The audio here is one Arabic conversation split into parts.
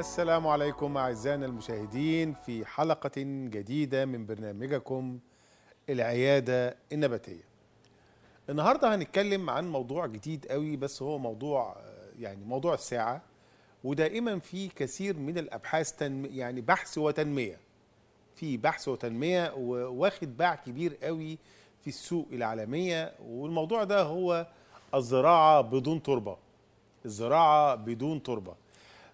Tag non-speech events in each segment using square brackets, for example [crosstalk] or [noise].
السلام عليكم أعزائنا المشاهدين في حلقة جديدة من برنامجكم العيادة النباتية النهاردة هنتكلم عن موضوع جديد قوي بس هو موضوع يعني موضوع الساعة ودائما في كثير من الأبحاث تنم يعني بحث وتنمية في بحث وتنمية واخد باع كبير قوي في السوق العالمية والموضوع ده هو الزراعة بدون تربة الزراعة بدون تربة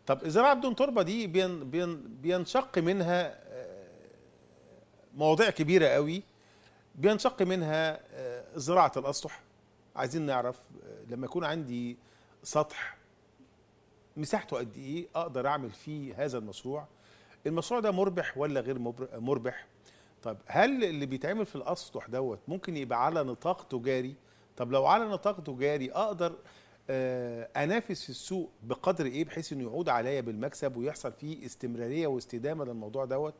طب الزراعه بدون تربه دي بين بين بينشق منها آه، مواضيع كبيره قوي بينشق منها آه، زراعه الاسطح عايزين نعرف آه، لما يكون عندي سطح مساحته قد ايه اقدر اعمل فيه هذا المشروع المشروع ده مربح ولا غير مربح طب هل اللي بيتعمل في الاسطح دوت ممكن يبقى على نطاق تجاري طب لو على نطاق تجاري اقدر آه، انافس في السوق بقدر ايه بحيث انه يعود عليا بالمكسب ويحصل فيه استمراريه واستدامه للموضوع دوت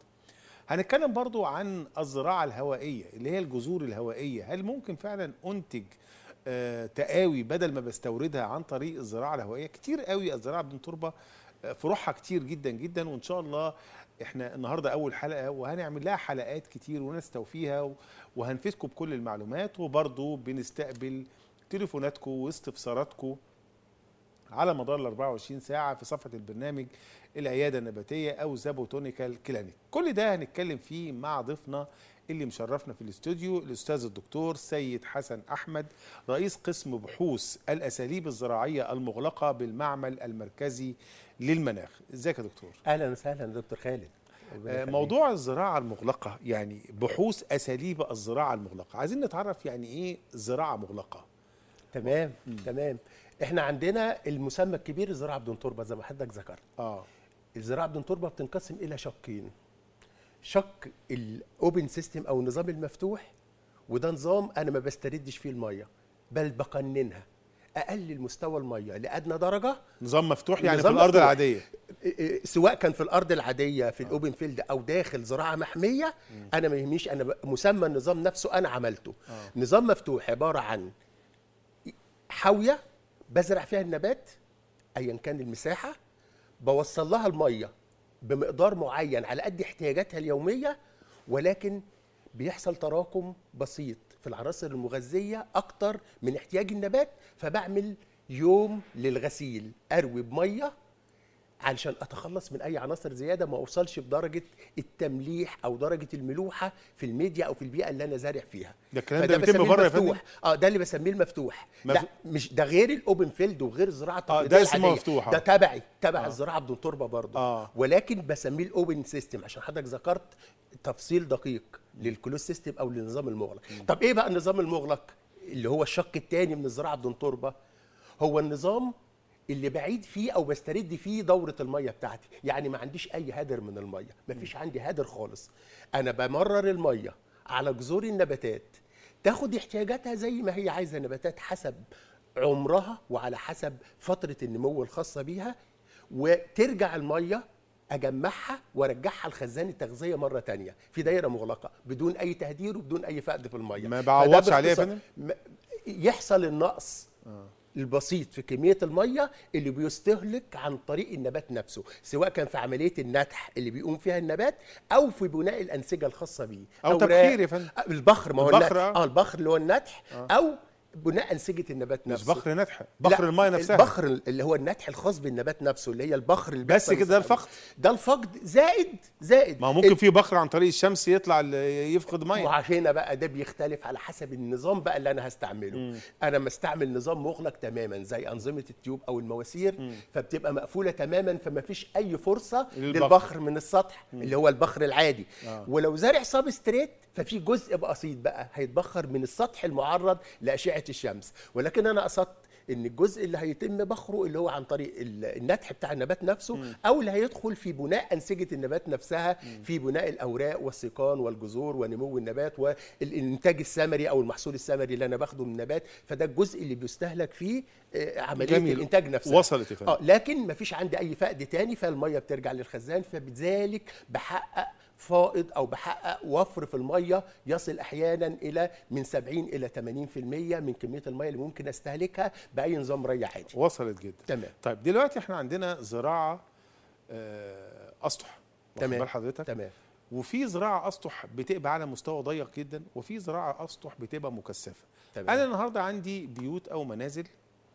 هنتكلم برضو عن الزراعه الهوائيه اللي هي الجذور الهوائيه هل ممكن فعلا انتج آه، تقاوي بدل ما بستوردها عن طريق الزراعه الهوائيه كتير قوي الزراعه بدون تربه آه، فروعها كتير جدا جدا وان شاء الله احنا النهارده اول حلقه وهنعمل لها حلقات كتير ونستوفيها وهنفيدكم بكل المعلومات وبرضو بنستقبل تليفوناتكم واستفساراتكم على مدار ال 24 ساعة في صفحة البرنامج العيادة النباتية أو زابوتونيكال كلينيك كل ده هنتكلم فيه مع ضيفنا اللي مشرفنا في الاستوديو الأستاذ الدكتور سيد حسن أحمد رئيس قسم بحوث الأساليب الزراعية المغلقة بالمعمل المركزي للمناخ ازيك يا دكتور أهلا وسهلا دكتور خالد آه، موضوع الزراعة المغلقة يعني بحوث أساليب الزراعة المغلقة عايزين نتعرف يعني إيه زراعة مغلقة تمام م. تمام احنا عندنا المسمى الكبير الزراعه بدون تربه زي ما حضرتك ذكرت اه الزراعه بدون تربه بتنقسم الى شقين شق الاوبن سيستم او النظام المفتوح وده نظام انا ما بستردش فيه الميه بل بقننها اقلل مستوى الميه لادنى درجه نظام مفتوح يعني نظام في الارض مفتوح. العاديه سواء كان في الارض العاديه في الاوبن آه. فيلد او داخل زراعه محميه م. انا ما يهمنيش انا مسمى النظام نفسه انا عملته آه. نظام مفتوح عباره عن حاويه بزرع فيها النبات ايا كان المساحه بوصل لها الميه بمقدار معين على قد احتياجاتها اليوميه ولكن بيحصل تراكم بسيط في العناصر المغذيه اكتر من احتياج النبات فبعمل يوم للغسيل اروي بميه علشان اتخلص من اي عناصر زياده ما اوصلش لدرجه التمليح او درجه الملوحه في الميديا او في البيئه اللي انا زارع فيها ده الكلام ده بيتم بره يا فندم اه ده اللي بسميه المفتوح مف... ده مش ده غير الاوبن فيلد وغير زراعه آه ده اسمه مفتوح ده تبعي تبع آه. الزراعه بدون تربه برضه آه. ولكن بسميه الاوبن سيستم عشان حضرتك ذكرت تفصيل دقيق للكلوز سيستم او للنظام المغلق م. طب ايه بقى النظام المغلق اللي هو الشق الثاني من الزراعه بدون تربه هو النظام اللي بعيد فيه او بسترد فيه دوره الميه بتاعتي يعني ما عنديش اي هدر من الميه ما فيش عندي هدر خالص انا بمرر الميه على جذور النباتات تاخد احتياجاتها زي ما هي عايزه النباتات حسب عمرها وعلى حسب فتره النمو الخاصه بيها وترجع الميه اجمعها وارجعها لخزان التغذيه مره تانية في دايره مغلقه بدون اي تهدير وبدون اي فقد في الميه ما بعوضش عليها يحصل النقص آه. البسيط في كميه الميه اللي بيستهلك عن طريق النبات نفسه سواء كان في عمليه النتح اللي بيقوم فيها النبات او في بناء الانسجه الخاصه بيه او, أو تبخير يا فندم البخر ما هو البخر آه. اه البخر اللي هو النتح آه. او بناء انسجه النبات نفسه مش بخر ناتحه بخر المايه نفسها البخر اللي هو النتح الخاص بالنبات نفسه اللي هي البخر اللي بس كده ده الفقد ده الفقد زائد زائد ما ممكن في بخر عن طريق الشمس يطلع يفقد ميه وعشان بقى ده بيختلف على حسب النظام بقى اللي انا هستعمله مم. انا لما استعمل نظام مغلق تماما زي انظمه التيوب او المواسير مم. فبتبقى مقفوله تماما فما فيش اي فرصه للبخر, للبخر من السطح مم. اللي هو البخر العادي آه. ولو زارع سابستريت ففي جزء بسيط بقى هيتبخر من السطح المعرض لاشعه الشمس ولكن انا قصدت ان الجزء اللي هيتم بخره اللي هو عن طريق النتح بتاع النبات نفسه م. او اللي هيدخل في بناء انسجه النبات نفسها م. في بناء الاوراق والسيقان والجذور ونمو النبات والانتاج الثمري او المحصول الثمري اللي انا باخده من النبات فده الجزء اللي بيستهلك فيه آه، عمليه جميل. الانتاج نفسه وصلت اه لكن مفيش عندي اي فقد تاني فالميه بترجع للخزان فبذلك بحقق فائض او بحقق وفر في الميه يصل احيانا الى من 70 الى 80% من كميه الميه اللي ممكن استهلكها باي نظام ري عادي وصلت جدا تمام طيب دلوقتي احنا عندنا زراعه آه، اسطح تمام حضرتك تمام وفي زراعه اسطح بتبقى على مستوى ضيق جدا وفي زراعه اسطح بتبقى مكثفه تمام. انا النهارده عندي بيوت او منازل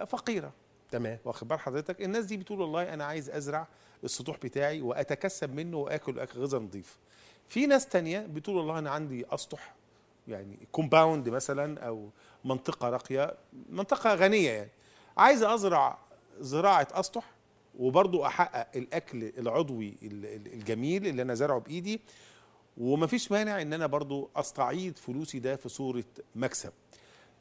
فقيره تمام واخد بال حضرتك الناس دي بتقول والله انا عايز ازرع السطوح بتاعي واتكسب منه واكل اكل غذاء نظيف في ناس تانية بتقول والله انا عندي اسطح يعني كومباوند مثلا او منطقه راقيه منطقه غنيه يعني عايز ازرع زراعه اسطح وبرضه احقق الاكل العضوي الجميل اللي انا زرعه بايدي ومفيش مانع ان انا برضه استعيد فلوسي ده في صوره مكسب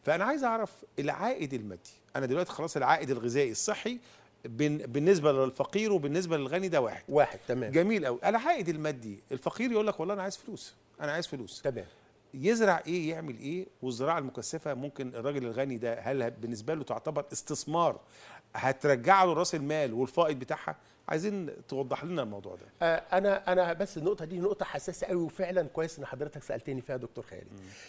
فانا عايز اعرف العائد المادي انا دلوقتي خلاص العائد الغذائي الصحي بالنسبه للفقير وبالنسبه للغني ده واحد واحد تمام جميل قوي العائد المادي الفقير يقول لك والله انا عايز فلوس انا عايز فلوس تمام يزرع ايه يعمل ايه والزراعه المكثفه ممكن الراجل الغني ده هل بالنسبه له تعتبر استثمار هترجع له راس المال والفائض بتاعها عايزين توضح لنا الموضوع ده آه، انا انا بس النقطه دي نقطه حساسه قوي وفعلا كويس ان حضرتك سالتني فيها دكتور خالد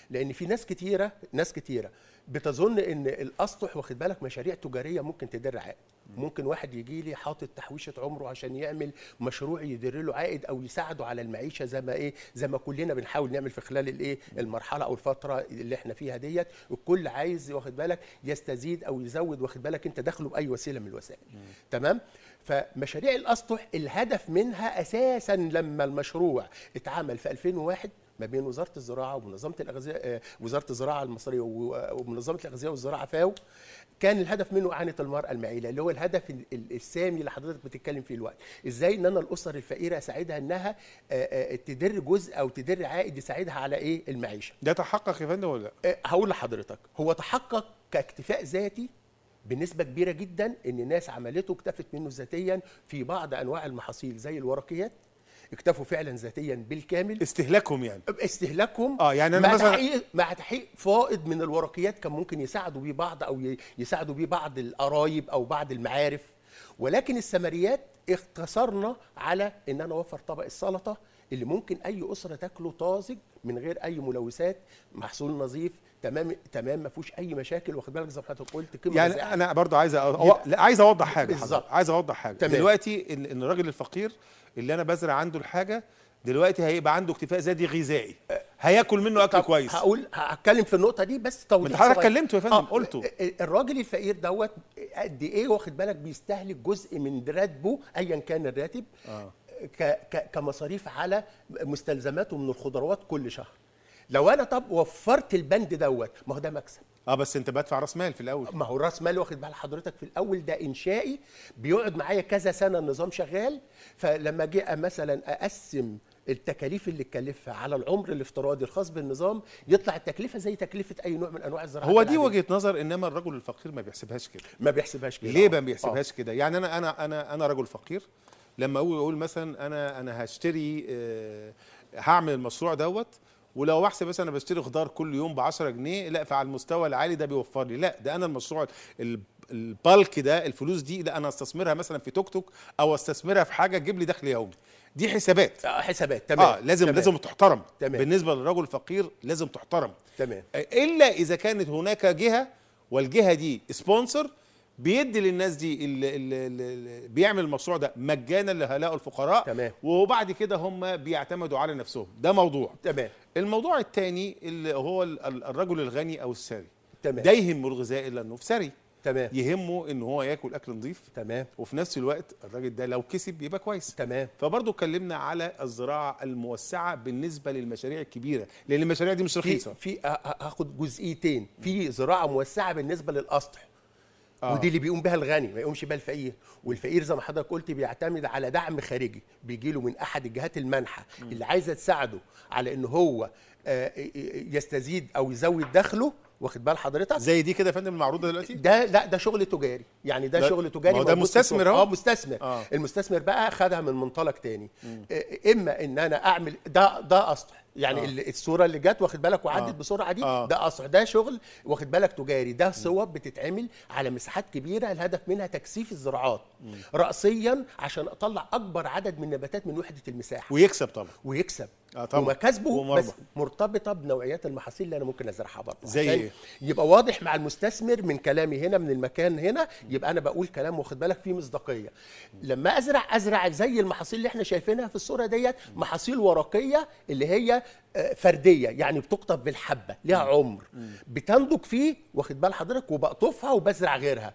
لان في ناس كتيره ناس كتيره بتظن ان الاسطح واخد بالك مشاريع تجاريه ممكن تدر عائد ممكن واحد يجي لي حاطط تحويشه عمره عشان يعمل مشروع يدر له عائد او يساعده على المعيشه زي ما ايه زي ما كلنا بنحاول نعمل في خلال الايه المرحله او الفتره اللي احنا فيها ديت الكل عايز واخد بالك يستزيد او يزود واخد بالك انت دخله باي وسيله من الوسائل تمام فمشاريع الاسطح الهدف منها اساسا لما المشروع اتعمل في 2001 ما بين وزاره الزراعه ومنظمه الاغذيه آه، وزاره الزراعه المصريه ومنظمه الاغذيه والزراعه فاو كان الهدف منه اعانه المراه المعيله اللي هو الهدف السامي اللي حضرتك بتتكلم فيه الوقت ازاي ان انا الاسر الفقيره اساعدها انها آه، آه، تدر جزء او تدر عائد يساعدها على ايه المعيشه ده تحقق يا فندم ولا لا هقول لحضرتك هو تحقق كاكتفاء ذاتي بنسبه كبيره جدا ان الناس عملته اكتفت منه ذاتيا في بعض انواع المحاصيل زي الورقيات اكتفوا فعلا ذاتيا بالكامل استهلاكهم يعني استهلاكهم اه يعني انا مع مثلا تحقيق مع تحقيق فائض من الورقيات كان ممكن يساعدوا بيه بعض او يساعدوا بيه بعض القرايب او بعض المعارف ولكن السمريات اختصرنا على ان انا اوفر طبق السلطه اللي ممكن اي اسره تاكله طازج من غير اي ملوثات محصول نظيف تمام تمام ما فيهوش اي مشاكل واخد بالك زي ما حضرتك قلت كلمه يعني زي انا برضو عايز أو... لا عايز اوضح حاجه بالظبط عايز اوضح حاجه تمام. دلوقتي ان الراجل الفقير اللي انا بزرع عنده الحاجه دلوقتي هيبقى عنده اكتفاء ذاتي غذائي هياكل منه اكل كويس هقول هتكلم في النقطه دي بس توضيح حضرتك كلمته يا فندم آه قلته الراجل الفقير دوت قد ايه واخد بالك بيستهلك جزء من راتبه ايا كان الراتب آه. كمصاريف على مستلزماته من الخضروات كل شهر لو انا طب وفرت البند دوت ما هو ده مكسب اه بس انت بدفع راس مال في الاول ما هو راس مال واخد بال حضرتك في الاول ده انشائي بيقعد معايا كذا سنه النظام شغال فلما اجي مثلا اقسم التكاليف اللي تكلفها على العمر الافتراضي الخاص بالنظام يطلع التكلفه زي تكلفه اي نوع من انواع الزراعه هو دي وجهه نظر انما الرجل الفقير ما بيحسبهاش كده ما بيحسبهاش كده ليه ما آه. بيحسبهاش كده يعني انا انا انا انا رجل فقير لما اقول مثلا انا انا هشتري أه هعمل المشروع دوت ولو بحسب بس انا بشتري خضار كل يوم ب 10 جنيه لا فعلى المستوى العالي ده بيوفر لي لا ده انا المشروع البالك ده الفلوس دي لا انا استثمرها مثلا في توك توك او استثمرها في حاجه تجيب لي دخل يومي دي حسابات آه حسابات تمام اه لازم تمام. لازم تحترم تمام. بالنسبه للرجل الفقير لازم تحترم تمام الا اذا كانت هناك جهه والجهه دي سبونسر بيدي للناس دي اللي, اللي بيعمل المشروع ده مجانا لهؤلاء الفقراء تمام وبعد كده هم بيعتمدوا على نفسهم ده موضوع تمام الموضوع الثاني اللي هو الرجل الغني او الثري تمام ده يهمه الغذاء الا انه في ثري تمام يهمه ان هو ياكل اكل نظيف تمام وفي نفس الوقت الراجل ده لو كسب يبقى كويس تمام فبرضه اتكلمنا على الزراعه الموسعه بالنسبه للمشاريع الكبيره لان المشاريع دي مش رخيصه في, في هاخد جزئيتين في زراعه موسعه بالنسبه للاسطح آه. ودي اللي بيقوم بها الغني ما يقومش بها الفقير والفقير زي ما حضرتك قلت بيعتمد على دعم خارجي بيجي له من احد الجهات المانحه اللي عايزه تساعده على ان هو آه، آه، آه، يستزيد او يزود دخله واخد بال حضرتك زي دي كده يا فندم المعروضه دلوقتي ده لا ده شغل تجاري يعني ده, ده شغل تجاري ما ده مستثمر اهو اه مستثمر آه. المستثمر بقى خدها من منطلق تاني مم. اما ان انا اعمل ده ده اسطح يعني آه. الصوره اللي جت واخد بالك وعدت آه. بسرعه دي آه. ده أصح ده شغل واخد بالك تجاري ده صوب بتتعمل على مساحات كبيره الهدف منها تكثيف الزراعات م. راسيا عشان اطلع اكبر عدد من النباتات من وحده المساحه ويكسب طبعا ويكسب آه طبعا ومكاسبه بس مرتبطه بنوعيات المحاصيل اللي انا ممكن ازرعها برضه زي ايه؟ يبقى واضح مع المستثمر من كلامي هنا من المكان هنا يبقى انا بقول كلام واخد بالك فيه مصداقيه لما ازرع ازرع زي المحاصيل اللي احنا شايفينها في الصوره ديت محاصيل ورقيه اللي هي فرديه يعني بتقطف بالحبه ليها عمر بتنضج فيه واخد بال حضرتك وبقطفها وبزرع غيرها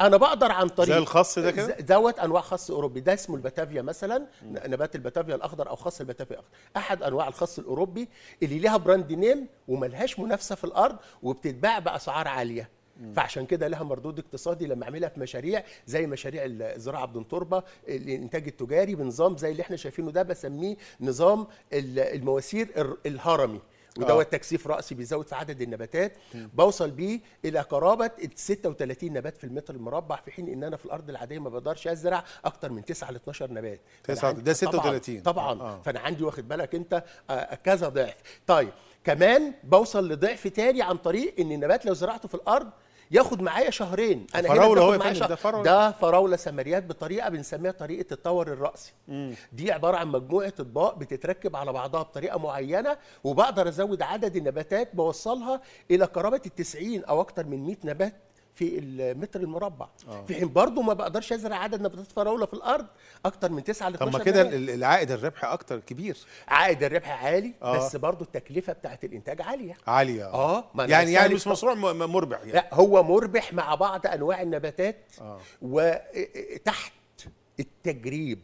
انا بقدر عن طريق زي الخص ده كده دوت انواع خص اوروبي ده اسمه البتافيا مثلا مم. نبات البتافيا الاخضر او خص البتافيا الاخضر احد انواع الخص الاوروبي اللي ليها براند نيم وملهاش منافسه في الارض وبتتباع باسعار عاليه فعشان كده لها مردود اقتصادي لما اعملها في مشاريع زي مشاريع الزراعه بدون تربه الانتاج التجاري بنظام زي اللي احنا شايفينه ده بسميه نظام المواسير الهرمي ودوت آه. تكثيف راسي بيزود في عدد النباتات م. بوصل بيه الى قرابه 36 نبات في المتر المربع في حين ان انا في الارض العاديه ما بقدرش ازرع اكتر من 9 ل 12 نبات ده 36 طبعا, طبعاً آه. فانا عندي واخد بالك انت آه، كذا ضعف طيب كمان بوصل لضعف تاني عن طريق ان النبات لو زرعته في الارض ياخد معايا شهرين انا هنا هو معايا شهر. ده فراوله ده فراوله سمريات بطريقه بنسميها طريقه التطور الراسي مم. دي عباره عن مجموعه اطباق بتتركب على بعضها بطريقه معينه وبقدر ازود عدد النباتات بوصلها الى قرابه ال 90 او اكتر من 100 نبات في المتر المربع آه. في حين برضه ما بقدرش ازرع عدد نباتات فراوله في الارض اكتر من 9 ل 12 طب ما كده العائد الربح اكتر كبير عائد الربح عالي آه. بس برضه التكلفه بتاعه الانتاج عاليه عاليه اه يعني يعني مش مشروع مربح يعني لا هو مربح مع بعض انواع النباتات آه. وتحت آه، التجريب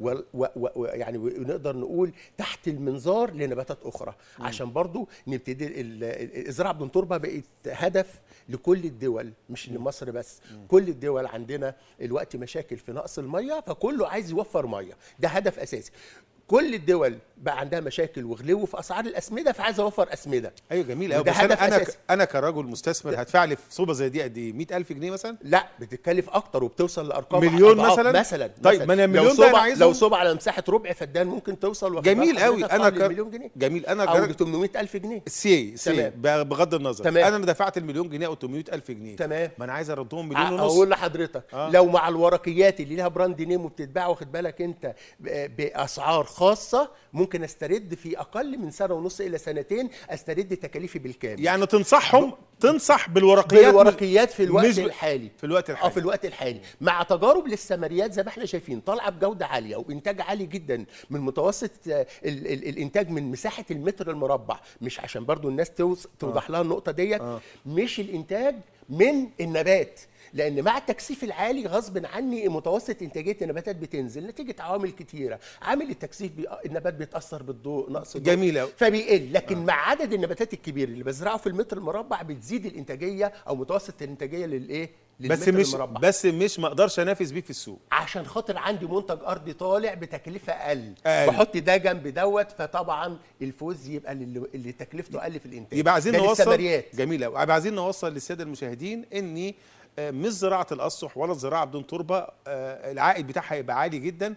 و و يعني و نقدر نقول تحت المنظار لنباتات اخرى مم. عشان برضو نبتدي الزراعه بدون تربه بقت هدف لكل الدول مش مم. لمصر بس مم. كل الدول عندنا الوقت مشاكل في نقص الميه فكله عايز يوفر ميه ده هدف اساسي كل الدول بقى عندها مشاكل وغلو في اسعار الاسمده فعايز اوفر اسمده ايوه جميل قوي بس انا انا انا كرجل مستثمر هدفع لي في صوبه زي دي قد ايه 100000 جنيه مثلا لا بتتكلف اكتر وبتوصل لارقام مليون مثلا مثلا طيب ما انا مليون ده عايزه لو صوبه على مساحه ربع فدان ممكن توصل جميل قوي انا ك... مليون جنيه جميل انا او 800000 جنيه سي سي بغض النظر تمام. انا دفعت المليون جنيه او 800000 جنيه تمام ما انا عايز اردهم مليون ونص اقول لحضرتك آه. لو مع الورقيات اللي لها براند نيم وبتتباع واخد بالك انت باسعار خاصه ممكن استرد في اقل من سنه ونص الى سنتين استرد تكاليفي بالكامل يعني تنصحهم تنصح بالورقيات بالورقيات في الوقت نسبة الحالي في الوقت الحالي اه في الوقت الحالي مع تجارب للسمريات زي ما احنا شايفين طالعه بجوده عاليه وانتاج عالي جدا من متوسط ال آه، ال ال الانتاج من مساحه المتر المربع مش عشان برضو الناس توضح آه. لها النقطه ديت آه. مش الانتاج من النبات لان مع التكثيف العالي غصب عني متوسط انتاجيه النباتات بتنزل نتيجه عوامل كتيره عامل التكثيف بي... النبات بيتاثر بالضوء نقص الضوء جميل فبيقل لكن آه. مع عدد النباتات الكبير اللي بزرعه في المتر المربع بتزيد الانتاجيه او متوسط الانتاجيه للايه بس مش المربع. بس مش ما اقدرش انافس بيه في السوق عشان خاطر عندي منتج ارضي طالع بتكلفه اقل أقل بحط ده جنب دوت فطبعا الفوز يبقى اللي تكلفته اقل في الانتاج يبقى عايزين نوصل جميله قوي عايزين نوصل للساده المشاهدين اني مش زراعه الاسطح ولا الزراعه بدون تربه آه، العائد بتاعها هيبقى عالي جدا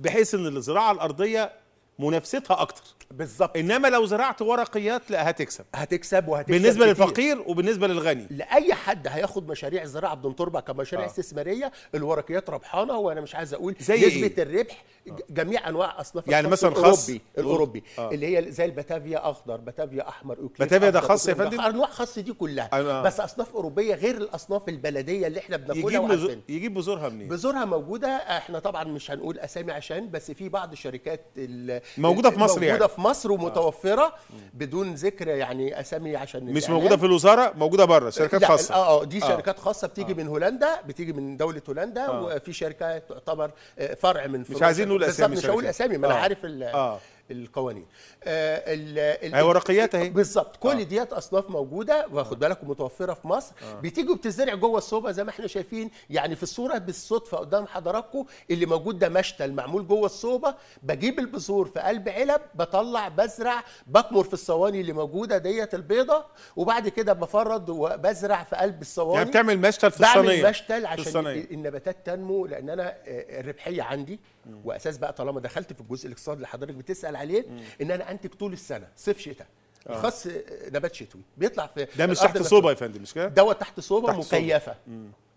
بحيث ان الزراعه الارضيه منافستها اكتر بالظبط انما لو زرعت ورقيات لا هتكسب هتكسب وهتكسب بالنسبه كتير. للفقير وبالنسبه للغني لاي حد هياخد مشاريع الزراعه بدون تربه كمشاريع آه. استثماريه الورقيات ربحانه وانا مش عايز اقول زي إيه؟ نسبه إيه؟ الربح آه. جميع انواع اصناف يعني مثلا خاص الاوروبي الاوروبي آه. اللي هي زي الباتافيا اخضر باتافيا احمر باتافيا ده خاص يا فندم انواع خاص دي كلها آه. بس اصناف اوروبيه غير الاصناف البلديه اللي احنا بناكلها يجيب, بزو... يجيب بذورها منين بذورها موجوده احنا طبعا مش هنقول اسامي عشان بس في بعض شركات ال موجوده في مصر موجودة يعني موجوده في مصر ومتوفره آه. بدون ذكر يعني اسامي عشان مش يعني موجوده في الوزاره موجوده بره شركات خاصه اه اه دي آه. شركات خاصه بتيجي آه. من هولندا بتيجي من دوله هولندا آه. وفي شركه تعتبر آه، فرع من مش عايزين نقول اسامي مش هقول اسامي ما انا آه. عارف ال آه. القوانين آه ورقيات اهي بالظبط كل آه. ديات اصناف موجوده واخد بالك متوفره في مصر آه. بتيجي وبتزرع جوه الصوبه زي ما احنا شايفين يعني في الصوره بالصدفه قدام حضراتكم اللي موجود ده مشتل معمول جوه الصوبه بجيب البذور في قلب علب بطلع بزرع بكمر في الصواني اللي موجوده ديت البيضه وبعد كده بفرد وبزرع في قلب الصواني يعني بتعمل مشتل في الصينيه بعمل مشتل عشان النباتات تنمو لان انا الربحيه عندي واساس بقى طالما دخلت في الجزء الاقتصادي اللي حضرتك بتسال عليه ان انا انتج طول السنه صيف شتاء آه. خاص الخس نبات شتوي بيطلع في ده مش تحت صوبه يا فندم مش كده دوت تحت صوبه مكيفه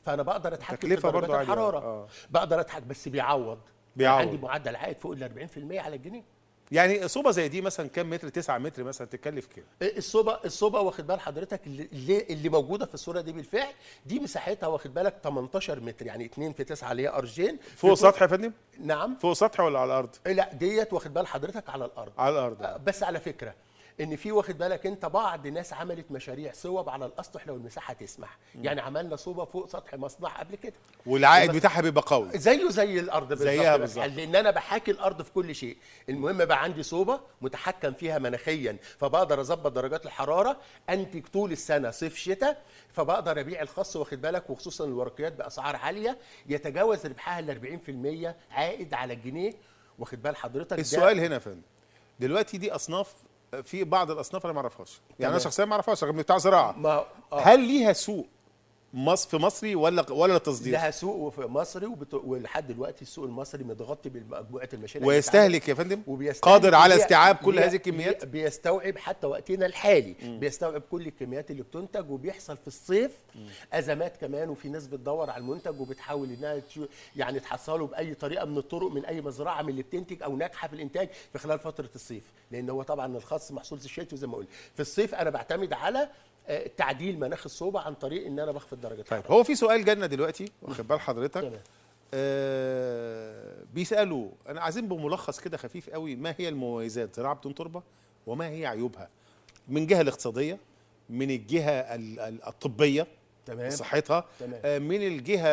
فانا بقدر اتحكم في درجات الحراره آه. بقدر اتحكم بس بيعوض بيعوض عندي معدل عائد فوق ال 40% على الجنيه يعني صوبه زي دي مثلا كام متر 9 متر مثلا تتكلف كام إيه، الصوبه الصوبه واخد بال حضرتك اللي, اللي موجوده في الصوره دي بالفعل دي مساحتها واخد بالك 18 متر يعني 2 في 9 اللي هي ارجين فوق سطح يا فندم نعم فوق سطح ولا على الارض لا ديت واخد بال حضرتك على الارض على الارض آه، بس على فكره ان في واخد بالك انت بعض ناس عملت مشاريع صوب على الاسطح لو المساحه تسمح مم. يعني عملنا صوبه فوق سطح مصنع قبل كده والعائد بتاعها بيبقى قوي زيه زي الارض زيها بالظبط يعني لان انا بحاكي الارض في كل شيء المهم بقى عندي صوبه متحكم فيها مناخيا فبقدر اظبط درجات الحراره انتج طول السنه صيف شتاء فبقدر ابيع الخاص واخد بالك وخصوصا الورقيات باسعار عاليه يتجاوز ربحها ال 40% عائد على الجنيه واخد بال حضرتك السؤال هنا فندم دلوقتي دي اصناف في بعض الاصناف انا ما اعرفهاش يعني انا شخصيا ما اعرفهاش رغم بتاع زراعه ما... آه. هل ليها سوق مصر في مصري ولا ولا تصدير لها سوق مصري وبت... ولحد دلوقتي السوق المصري متغطي بمجموعه المشاريع ويستهلك يا فندم قادر على استيعاب كل بي... هذه الكميات بي... بيستوعب حتى وقتنا الحالي م. بيستوعب كل الكميات اللي بتنتج وبيحصل في الصيف م. ازمات كمان وفي ناس بتدور على المنتج وبتحاول انها يعني تحصله باي طريقه من الطرق من اي مزرعه من اللي بتنتج او ناجحه في الانتاج في خلال فتره الصيف لان هو طبعا الخاص محصول الشتوي زي ما قلت في الصيف انا بعتمد على آه، تعديل مناخ الصوبه عن طريق ان انا بخفض درجه طيب هو في سؤال جالنا دلوقتي واخد بال حضرتك تمام آه بيسالوا انا عايزين بملخص كده خفيف قوي ما هي المميزات زراعه بدون تربه وما هي عيوبها من جهه الاقتصاديه من الجهه الطبيه تمام صحتها تمام. آه من الجهه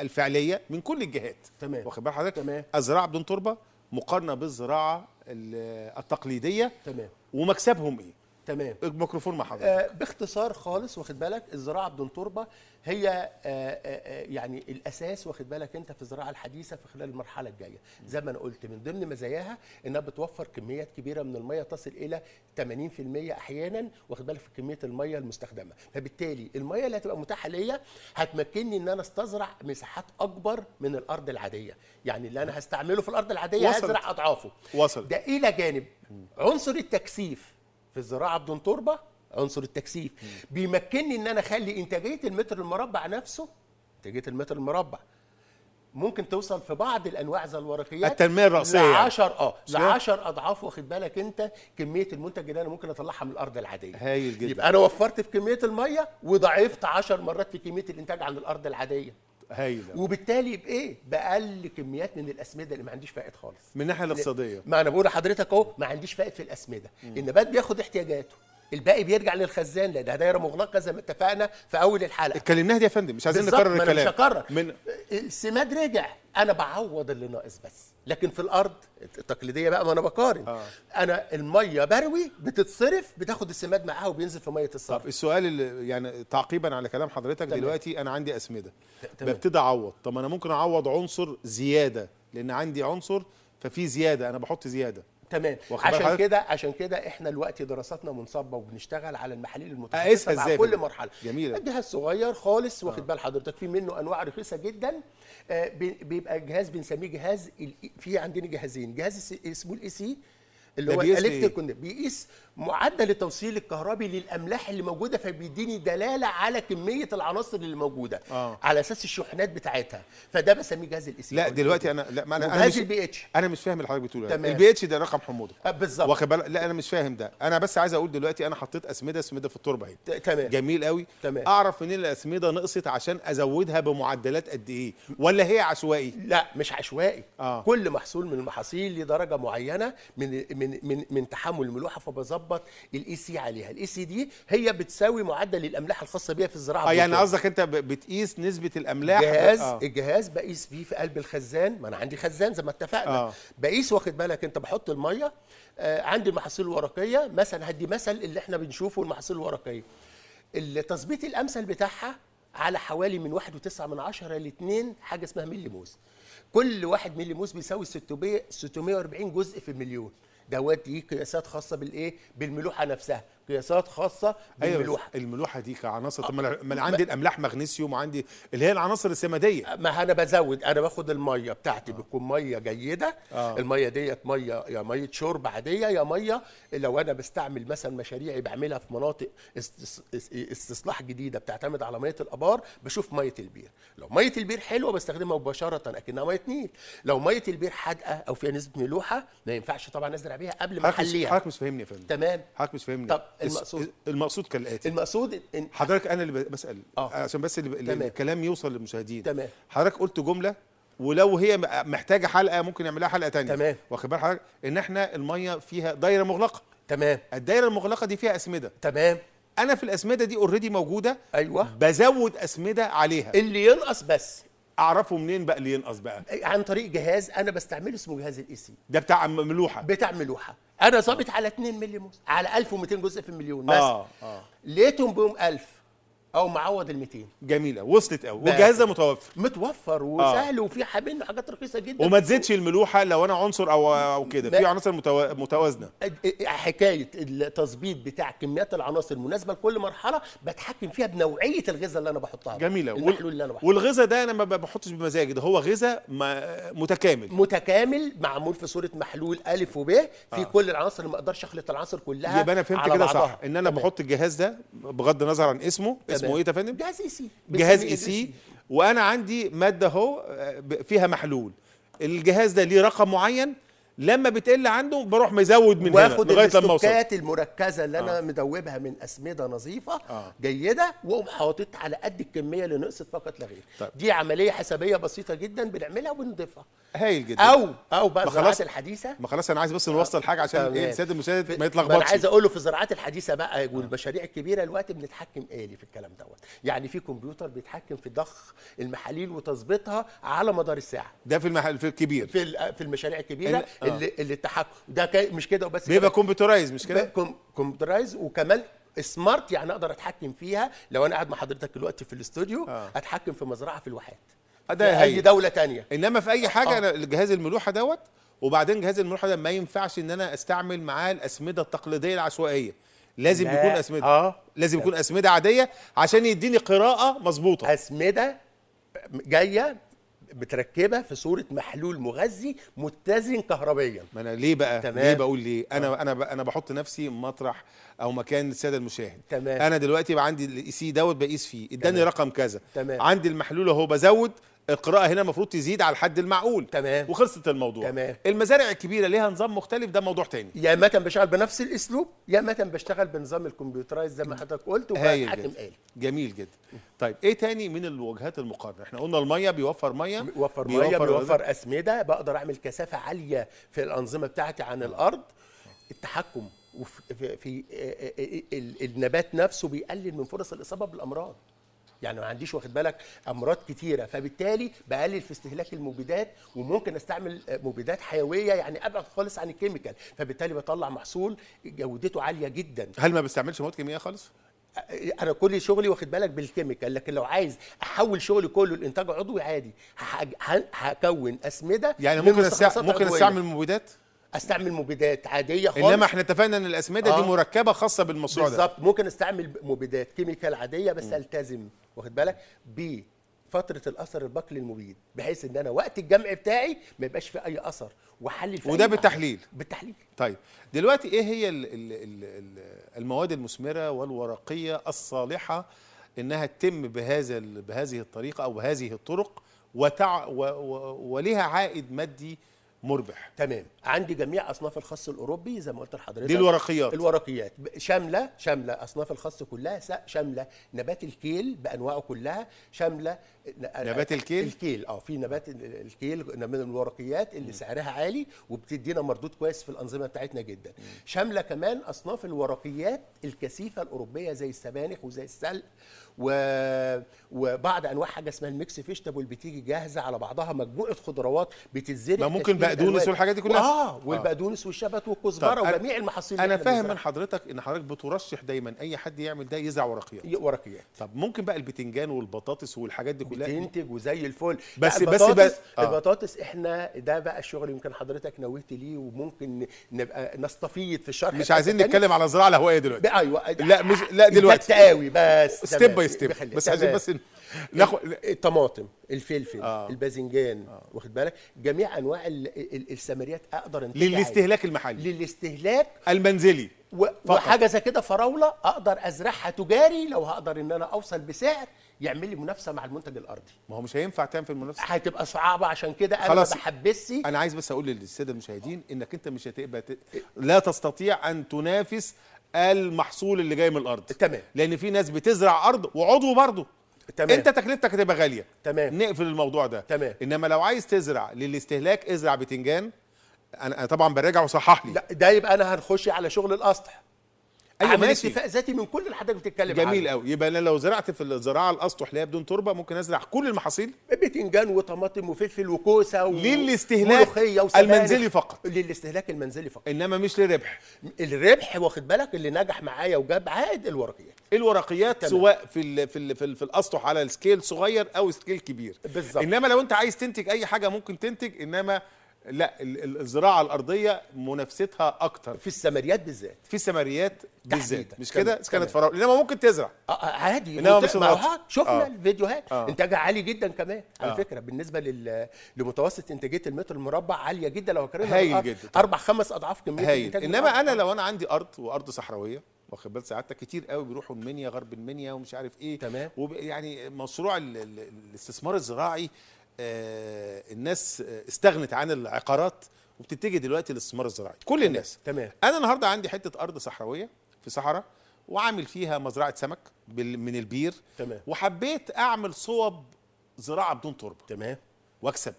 الفعليه من كل الجهات تمام واخد بال حضرتك تمام الزراعه بدون تربه مقارنه بالزراعه التقليديه تمام ومكسبهم ايه تمام الميكروفون مع حضرتك آه باختصار خالص واخد بالك الزراعه بدون تربه هي آه،, آه آه يعني الاساس واخد بالك انت في الزراعه الحديثه في خلال المرحله الجايه زي ما انا قلت من ضمن مزاياها انها بتوفر كميات كبيره من الميه تصل الى 80% احيانا واخد بالك في كميه الميه المستخدمه فبالتالي الميه اللي هتبقى متاحه ليا هتمكنني ان انا استزرع مساحات اكبر من الارض العاديه يعني اللي انا هستعمله في الارض العاديه وصلت. هزرع اضعافه وصل ده الى جانب عنصر التكثيف في الزراعه بدون تربه عنصر التكثيف بيمكنني ان انا اخلي انتاجيه المتر المربع نفسه انتاجيه المتر المربع ممكن توصل في بعض الانواع زي الورقيات التنميه الراسيه ل 10 اه ل 10 اضعاف واخد بالك انت كميه المنتج اللي انا ممكن اطلعها من الارض العاديه هايل جدا يبقى انا وفرت في كميه الميه وضعفت 10 مرات في كميه الانتاج عن الارض العاديه هايله وبالتالي بايه؟ باقل كميات من الاسمده اللي ما عنديش فائد خالص من الناحيه الاقتصاديه ما انا بقول لحضرتك اهو ما عنديش فائد في الاسمده مم. النبات بياخد احتياجاته الباقي بيرجع للخزان لان دايره مغلقه زي ما اتفقنا في اول الحلقه اتكلمناها دي يا فندم مش عايزين نكرر الكلام مش هكرر من السماد رجع انا بعوض اللي ناقص بس لكن في الارض التقليديه بقى ما انا بقارن آه. انا الميه بروي بتتصرف بتاخد السماد معاها وبينزل في ميه الصرف طب السؤال اللي يعني تعقيبا على كلام حضرتك تمام. دلوقتي انا عندي اسمده تمام. ببتدي اعوض طب انا ممكن اعوض عنصر زياده لان عندي عنصر ففي زياده انا بحط زياده تمام عشان كده عشان كده احنا دلوقتي دراساتنا منصبه وبنشتغل على المحاليل المتخصصه مع كل مرحله جميله الجهاز صغير خالص واخد آه. بال حضرتك في منه انواع رخيصه جدا آه، بيبقى جهاز بنسميه جهاز في عندنا جهازين جهاز اسمه الاي سي اللي هو الكتريكون إيه؟ بيقيس معدل التوصيل الكهربي للاملاح اللي موجوده فبيديني دلاله على كميه العناصر اللي موجوده آه. على اساس الشحنات بتاعتها فده بسميه جهاز الاس لا دلوقتي انا لا ما انا انا مش البي اتش انا مش فاهم اللي حضرتك بتقوله البي اتش ده رقم حموضه آه، بالظبط واخد بالك لا انا مش فاهم ده انا بس عايز اقول دلوقتي انا حطيت اسمده اسمده في التربه اهي تمام جميل قوي تمام اعرف منين الاسمده نقصت عشان ازودها بمعدلات قد ايه ولا هي عشوائي لا مش عشوائي آه. كل محصول من المحاصيل لدرجه معينه من من من من من تحمل الملوحه فبظبط الاي سي e عليها الاي سي e دي هي بتساوي معدل الاملاح الخاصه بيها في الزراعه اه يعني قصدك انت بتقيس نسبه الاملاح الجهاز آه. الجهاز بقيس بيه في قلب الخزان ما انا عندي خزان زي ما اتفقنا آه. بقيس واخد بالك انت بحط الميه آه عندي المحاصيل الورقيه مثلا هدي مثل اللي احنا بنشوفه المحاصيل الورقيه التظبيط الامثل بتاعها على حوالي من 1.9 من 10 ل 2 حاجه اسمها ملي موز كل واحد ملي موز بيساوي 640 جزء في المليون دوات دي قياسات خاصه بالايه بالملوحه نفسها قياسات خاصه بالملوحه أيوة الملوحه دي كعناصر طب ما انا آه، عندي الاملاح مغنيسيوم وعندي اللي هي العناصر السماديه آه، ما انا بزود انا باخد الميه بتاعتي آه. بتكون ميه جيده آه. الميه ديت ميه يا ميه شرب عاديه يا ميه لو انا بستعمل مثلا مشاريعي بعملها في مناطق استصلاح جديده بتعتمد على ميه الابار بشوف ميه البير لو ميه البير حلوه بستخدمها مباشره اكنها ميه نيل لو ميه البير حادقه او فيها نسبه ملوحه ما ينفعش طبعا ازرع بيها قبل ما احليها حضرتك مش فاهمني يا فندم تمام حضرتك مش فاهمني طب المقصود المقصود كالاتي المقصود إن حضرتك انا اللي بسال آه. عشان بس اللي تمام. الكلام يوصل للمشاهدين تمام حضرتك قلت جمله ولو هي محتاجه حلقه ممكن يعملها حلقه ثانيه تمام واخد بال حضرتك ان احنا الميه فيها دايره مغلقه تمام الدايره المغلقه دي فيها اسمده تمام انا في الاسمده دي اوريدي موجوده ايوه بزود اسمده عليها اللي ينقص بس اعرفه منين بقى اللي ينقص بقى عن طريق جهاز انا بستعمله اسمه جهاز الاي سي ده بتاع ملوحه بتاع ملوحه انا ظابط على 2 ملي على 1200 جزء في المليون بس آه. آه. لقيتهم بيهم 1000 او معوض ال 200 جميله وصلت قوي وجهازها متوفر متوفر آه. وسهل آه. وفي حابين حاجات رخيصه جدا وما تزيدش الملوحه لو انا عنصر او او كده في عناصر متو... متوازنه حكايه التظبيط بتاع كميات العناصر المناسبه لكل مرحله بتحكم فيها بنوعيه الغذاء اللي انا بحطها جميله وال... اللي انا بحطها والغذاء ده انا ما بحطش بمزاجي ده هو غذاء ما... متكامل متكامل معمول في صوره محلول الف وب في آه. كل العناصر اللي ما اقدرش اخلط العناصر كلها يبقى انا فهمت كده صح ان انا تمام. بحط الجهاز ده بغض النظر عن اسمه تمام. اسمه ايه فندم؟ جهاز اي سي جهاز اي سي وانا عندي ماده اهو آه، فيها محلول الجهاز ده ليه رقم معين لما بتقل عنده بروح مزود من هنا لغايه لما اوصل واخد المركزه اللي انا آه. مدوبها من اسمده نظيفه آه. جيده واقوم حاطط على قد الكميه اللي نقصت فقط لا غير طيب. دي عمليه حسابيه بسيطه جدا بنعملها وبنضيفها هايل جدا او او بقى الزراعات الحديثه ما خلاص انا عايز بس نوصل آه، حاجه عشان آه. ايه السيد المشاهد ما يتلخبطش انا عايز اقول له في الزراعات الحديثه بقى والمشاريع الكبيره دلوقتي بنتحكم آلي إيه في الكلام دوت يعني في كمبيوتر بيتحكم في ضخ المحاليل وتظبيطها على مدار الساعه ده في المحل في الكبير في في المشاريع الكبيره آه. اللي اللي التحكم ده مش كده وبس بيبقى كمبيوترايز مش كده كمبيوترايز وكمان سمارت يعني اقدر اتحكم فيها لو انا قاعد مع حضرتك دلوقتي في الاستوديو آه. اتحكم في مزرعه في الواحات آه، ده اي دوله تانية انما في اي حاجه آه. انا جهاز الملوحه دوت وبعدين جهاز الملوحه ده ما ينفعش ان انا استعمل معاه الاسمده التقليديه العشوائيه لازم لا. يكون اسمده آه. لازم يكون اسمده عاديه عشان يديني قراءه مظبوطه اسمده جايه متركبه في صوره محلول مغذي متزن كهربيا ما انا ليه بقى تمام. ليه بقول ليه انا آه. انا انا بحط نفسي مطرح او مكان الساده المشاهد تمام. انا دلوقتي بقى عندي الاي سي دوت بقيس فيه اداني رقم كذا تمام. عندي المحلول اهو بزود القراءه هنا المفروض تزيد على الحد المعقول تمام وخلصت الموضوع تمام المزارع الكبيره ليها نظام مختلف ده موضوع تاني يا اما كان بشتغل بنفس الاسلوب يا اما كان بشتغل بنظام الكمبيوترايز زي ما حضرتك قلت وبقى حاكم قال جميل جدا طيب ايه تاني من الوجهات المقارنه احنا قلنا الميه بيوفر ميه بيوفر ميه بيوفر, بيوفر اسمده بقدر اعمل كثافه عاليه في الانظمه بتاعتي عن آه. الارض التحكم وفي في آه، آه، النبات نفسه بيقلل من فرص الاصابه بالامراض يعني ما عنديش واخد بالك امراض كتيره فبالتالي بقلل في استهلاك المبيدات وممكن استعمل آه، مبيدات حيويه يعني ابعد خالص عن الكيميكال فبالتالي بطلع محصول جودته عاليه جدا هل ما بستعملش مواد كيميائيه خالص آه، آه، انا كل شغلي واخد بالك بالكيميكال لكن لو عايز احول شغلي كله لانتاج عضوي عادي هكون اسمده يعني ممكن ممكن استعمل مبيدات استعمل مبيدات عاديه خالص انما احنا اتفقنا ان الاسمده آه. دي مركبه خاصه ده بالظبط ممكن استعمل مبيدات كيميكال عاديه بس م. التزم واخد بالك بفتره الاثر البقلي المبيد بحيث ان انا وقت الجمع بتاعي ما يبقاش في اي اثر واحلل وده بالتحليل بالتحليل طيب دلوقتي ايه هي الـ الـ الـ المواد المثمره والورقيه الصالحه انها تتم بهذا بهذه الطريقه او بهذه الطرق وتع و و ولها عائد مادي مربح تمام عندي جميع اصناف الخس الاوروبي زي ما قلت لحضرتك دي الورقيات الورقيات شامله شامله اصناف الخس كلها شامله نبات الكيل بانواعه كلها شامله نبات الكيل الكيل اه في نبات الكيل من الورقيات اللي م. سعرها عالي وبتدينا مردود كويس في الانظمه بتاعتنا جدا م. شامله كمان اصناف الورقيات الكثيفه الاوروبيه زي السبانخ وزي السلق و... وبعض انواع حاجه اسمها الميكس فيشتابل بتيجي جاهزه على بعضها مجموعه خضروات بتتزرع ما ممكن بقدونس والحاجات دي كلها اه اه والبقدونس والشبت والكزبره وجميع المحاصيل انا فاهم من حضرتك ان حضرتك بترشح دايما اي حد يعمل ده يزرع ورقيات ورقيات طب ممكن بقى البتنجان والبطاطس والحاجات دي كلها بتنتج وزي الفل بس بس بس آه. البطاطس احنا ده بقى الشغل يمكن حضرتك نوهت ليه وممكن نبقى نستفيد في الشرح مش عايزين نتكلم على زراعه الهوائيه دلوقتي ايوه لا مش لا دلوقتي تقاوي بس ستيب باي ستيب بس عايزين بس ناخد الطماطم الفلفل آه. الباذنجان آه. واخد بالك جميع انواع السمريات اقدر انتج للاستهلاك المحلي للاستهلاك المنزلي و... وحاجه زي كده فراوله اقدر ازرعها تجاري لو هقدر ان انا اوصل بسعر يعمل لي منافسه مع المنتج الارضي ما هو مش هينفع تعمل في المنافسه هتبقى صعبه عشان كده انا خلاص. بحبسي انا عايز بس اقول للساده المشاهدين انك انت مش هتبقى ت... إيه؟ لا تستطيع ان تنافس المحصول اللي جاي من الارض تمام لان في ناس بتزرع ارض وعضو برضه تمام انت تكلفتك هتبقى غاليه تمام نقفل الموضوع ده تمام انما لو عايز تزرع للاستهلاك ازرع بتنجان انا طبعا براجع وصحح لي لا ده يبقى انا هنخش على شغل الاسطح ايوه ماشي اتفاق ذاتي من كل اللي حضرتك بتتكلم عنه جميل قوي يبقى انا لو زرعت في الزراعه الاسطح اللي هي بدون تربه ممكن ازرع كل المحاصيل باذنجان وطماطم وفلفل وكوسه و... للاستهلاك المنزلي فقط للاستهلاك المنزلي فقط انما مش للربح الربح واخد بالك اللي نجح معايا وجاب عائد الورقيات الورقيات تمام. سواء في ال في ال في, الـ في الاسطح على سكيل صغير او سكيل كبير بالظبط انما لو انت عايز تنتج اي حاجه ممكن تنتج انما لا الزراعه الارضيه منافستها اكتر في السمريات بالذات في السمريات بالذات مش كده كانت فراغ انما ممكن تزرع آه, آه، عادي انما مش شفنا آه. الفيديوهات آه. انتاجها عالي جدا كمان على آه. فكره بالنسبه لل... لمتوسط انتاجيه المتر المربع عاليه جدا لو كرهنا هايل جدا اربع خمس اضعاف كميه هايل انما انا لو انا عندي ارض وارض صحراويه واخد بال سعادتك كتير قوي بيروحوا المنيا غرب المنيا ومش عارف ايه تمام وب... يعني مشروع ال... الاستثمار الزراعي آه، الناس استغنت عن العقارات وبتتجه دلوقتي للاستثمار الزراعي كل الناس تمام انا النهارده عندي حته ارض صحراويه في صحراء وعامل فيها مزرعه سمك من البير تمام وحبيت اعمل صوب زراعه بدون تربه تمام واكسب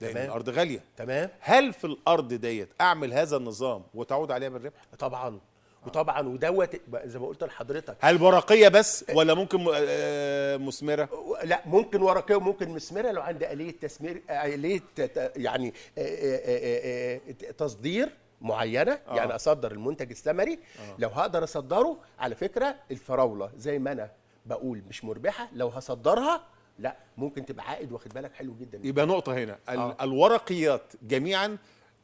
لان تمام. الارض غاليه تمام هل في الارض ديت اعمل هذا النظام وتعود عليها بالربح طبعا آه. وطبعا ودوت زي ما قلت لحضرتك هل ورقيه بس ولا ممكن مثمره آه، آه، لا ممكن ورقيه وممكن مثمره لو عندي اليه تسمير اليه يعني تصدير معينه يعني اصدر المنتج الثمري لو هقدر اصدره على فكره الفراوله زي ما انا بقول مش مربحه لو هصدرها لا ممكن تبقى عائد واخد بالك حلو جدا يبقى نقطه هنا الورقيات جميعا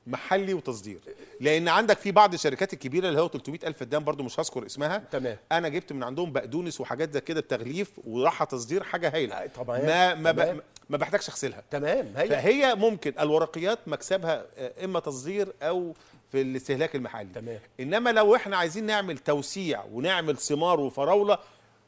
محلي وتصدير لان عندك في بعض الشركات الكبيره اللي هو 300000 فدان برضو مش هذكر اسمها تمام انا جبت من عندهم بقدونس وحاجات زي كده بتغليف وراحه تصدير حاجه هايله آه، طبعا ما ما ما بحتاجش اغسلها تمام هي. فهي ممكن الورقيات مكسبها آه، اما تصدير او في الاستهلاك المحلي تمام. انما لو احنا عايزين نعمل توسيع ونعمل ثمار وفراوله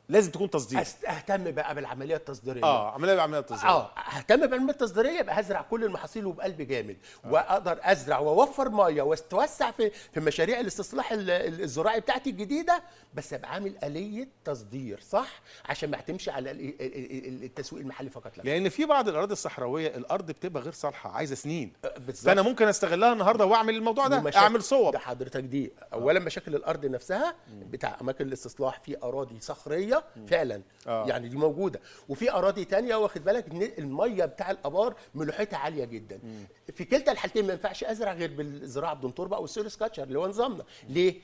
لازم تكون تصدير اهتم بقى بالعمليه التصديريه اه عمليه بالعمليه التصديريه اه اهتم بالعمليه التصديريه يبقى هزرع كل المحاصيل وبقلب جامد آه. واقدر ازرع واوفر ميه واتوسع في في مشاريع الاستصلاح الزراعي بتاعتي الجديده بس ابقى عامل اليه تصدير صح عشان ما اعتمش على التسويق المحلي فقط لا لان في بعض الاراضي الصحراويه الارض بتبقى غير صالحه عايزه سنين أه، بالزبط. فانا ممكن استغلها النهارده واعمل الموضوع ده ومشاكل... اعمل صوب ده حضرتك دي آه. اولا مشاكل الارض نفسها بتاع اماكن الاستصلاح في اراضي صخريه موجوده فعلا آه. يعني دي موجوده وفي اراضي ثانيه واخد بالك ان الميه بتاع الابار ملوحتها عاليه جدا في كلتا الحالتين ما ينفعش ازرع غير بالزراعه بدون تربه او السيرس كاتشر اللي هو نظامنا ليه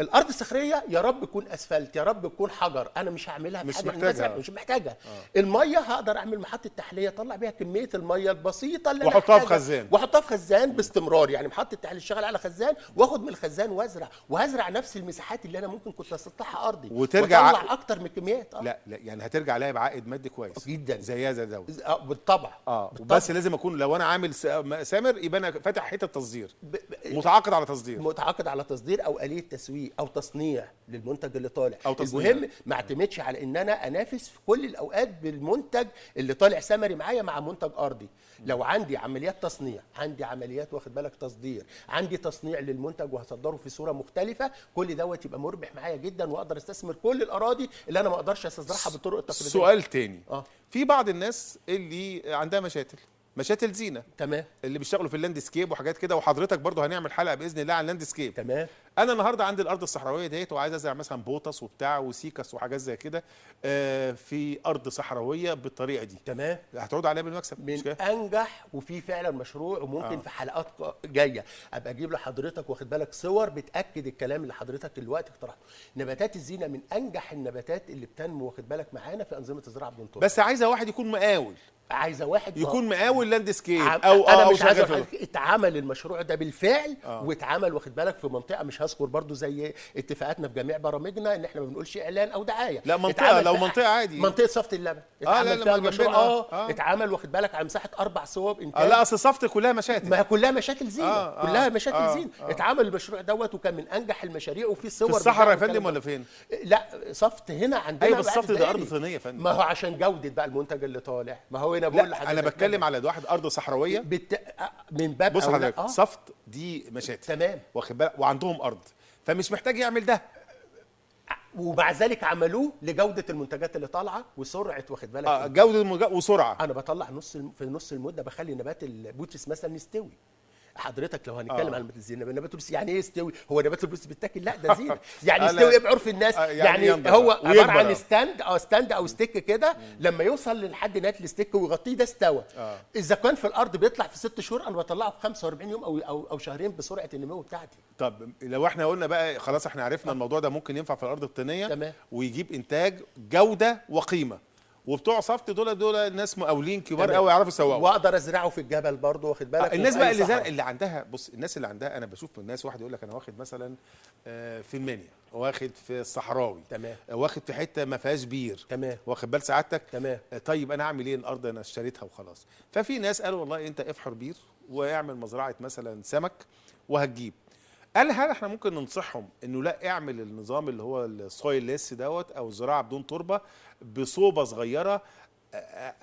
الارض الصخريه يا رب تكون اسفلت يا رب تكون حجر انا مش هعملها مش محتاجها مش محتاجها آه. الميه هقدر اعمل محطه تحليه اطلع بيها كميه الميه البسيطه اللي واحطها في خزان واحطها في خزان باستمرار يعني محطه تحليه اشتغل على خزان واخد من الخزان وازرع وهزرع نفس المساحات اللي انا ممكن كنت اسطحها ارضي وترجع اطلع اكتر من كميات آه. لا لا يعني هترجع لها بعائد مادي كويس جدا زيها زي دوت آه بالطبع اه بالطبع. وبس لازم اكون لو انا عامل سامر يبقى انا فاتح حته تصدير ب... ب... متعاقد على تصدير متعاقد على تصدير او اليه تسويق او تصنيع للمنتج اللي طالع أو تصنيع. المهم ما اعتمدش على ان انا انافس في كل الاوقات بالمنتج اللي طالع سمري معايا مع منتج ارضي لو عندي عمليات تصنيع عندي عمليات واخد بالك تصدير عندي تصنيع للمنتج وهصدره في صوره مختلفه كل دوت يبقى مربح معايا جدا واقدر استثمر كل الاراضي اللي انا ما اقدرش استزرعها بالطرق التقليديه سؤال تاني آه. في بعض الناس اللي عندها مشاتل مشاتل زينه تمام اللي بيشتغلوا في اللاندسكيب وحاجات كده وحضرتك برضو هنعمل حلقه باذن الله عن اللاندسكيب تمام انا النهارده عندي الارض الصحراويه ديت وعايز ازرع مثلا بوتس وبتاع وسيكس وحاجات زي كده آه، في ارض صحراويه بالطريقه دي تمام هتعود عليها بالمكسب من مش انجح وفي فعلا مشروع وممكن آه. في حلقات جايه ابقى اجيب لحضرتك واخد بالك صور بتاكد الكلام اللي حضرتك دلوقتي اقترحته نباتات الزينه من انجح النباتات اللي بتنمو واخد بالك معانا في انظمه الزراعه بدون بس عايزه واحد يكون مقاول عايزه واحد يكون مقاول لاند سكيب او انا أو مش عايز اتعمل المشروع ده بالفعل آه. واتعمل واخد بالك في منطقه مش هذكر برضو زي اتفاقاتنا في جميع برامجنا ان احنا ما بنقولش اعلان او دعايه لا منطقه لو منطقه عادي منطقه صفت اللبن آه، اتعمل آه لا فيها مشروع آه, اه اتعمل واخد بالك على مساحه اربع صوب انت آه لا اصل صفت كلها مشاتل ما كلها مشاكل زينه آه آه كلها مشاكل آه زينه آه اتعمل المشروع دوت وكان من انجح المشاريع وفي صور في الصحراء يا فندم ولا فين؟ لا صفت هنا عندنا ايوه بس صفت ده ارض صينيه يا فندم ما هو عشان جوده بقى المنتج اللي طالع ما هو هنا بقول لحضرتك انا يعني بتكلم على واحد ارض صحراويه آه، من باب بص حضرتك آه. صفت دي مشاتل تمام واخد بالك وعندهم ارض فمش محتاج يعمل ده ومع ذلك عملوه لجوده المنتجات اللي طالعه وسرعه واخد بالك آه جوده وسرعه انا بطلع نص الم... في نص المده بخلي نبات البوتس مثلا يستوي حضرتك لو هنتكلم آه. عن نبات الزينه نبات البس يعني ايه يستوي هو نبات البس بيتاكل لا ده زينه [laughs] يعني يستوي بعرف الناس آه، يعني, يعني هو عباره عن ستاند اه ستاند او ستيك كده لما يوصل لحد نهايه الستيك ويغطيه ده استوى آه. اذا كان في الارض بيطلع في ست شهور انا بطلعه في 45 يوم او او, أو شهرين بسرعه النمو بتاعتي طب لو احنا قلنا بقى خلاص احنا عرفنا آه. الموضوع ده ممكن ينفع في الارض الطينيه ويجيب انتاج جوده وقيمه وبتوع صفت دول دول ناس مقاولين كبار قوي يعرفوا يسوقوا واقدر ازرعه في الجبل برضه واخد بالك آه، الناس بقى اللي زرع اللي عندها بص الناس اللي عندها انا بشوف الناس واحد يقول لك انا واخد مثلا آه، في المنيا واخد في الصحراوي تمام آه، واخد في حته ما فيهاش بير تمام واخد بال سعادتك تمام طيب انا اعمل ايه الارض انا اشتريتها وخلاص ففي ناس قالوا والله انت افحر بير واعمل مزرعه مثلا سمك وهتجيب قال هل احنا ممكن ننصحهم انه لا اعمل النظام اللي هو السويل ليس دوت او الزراعه بدون تربه بصوبه صغيره آه، آه،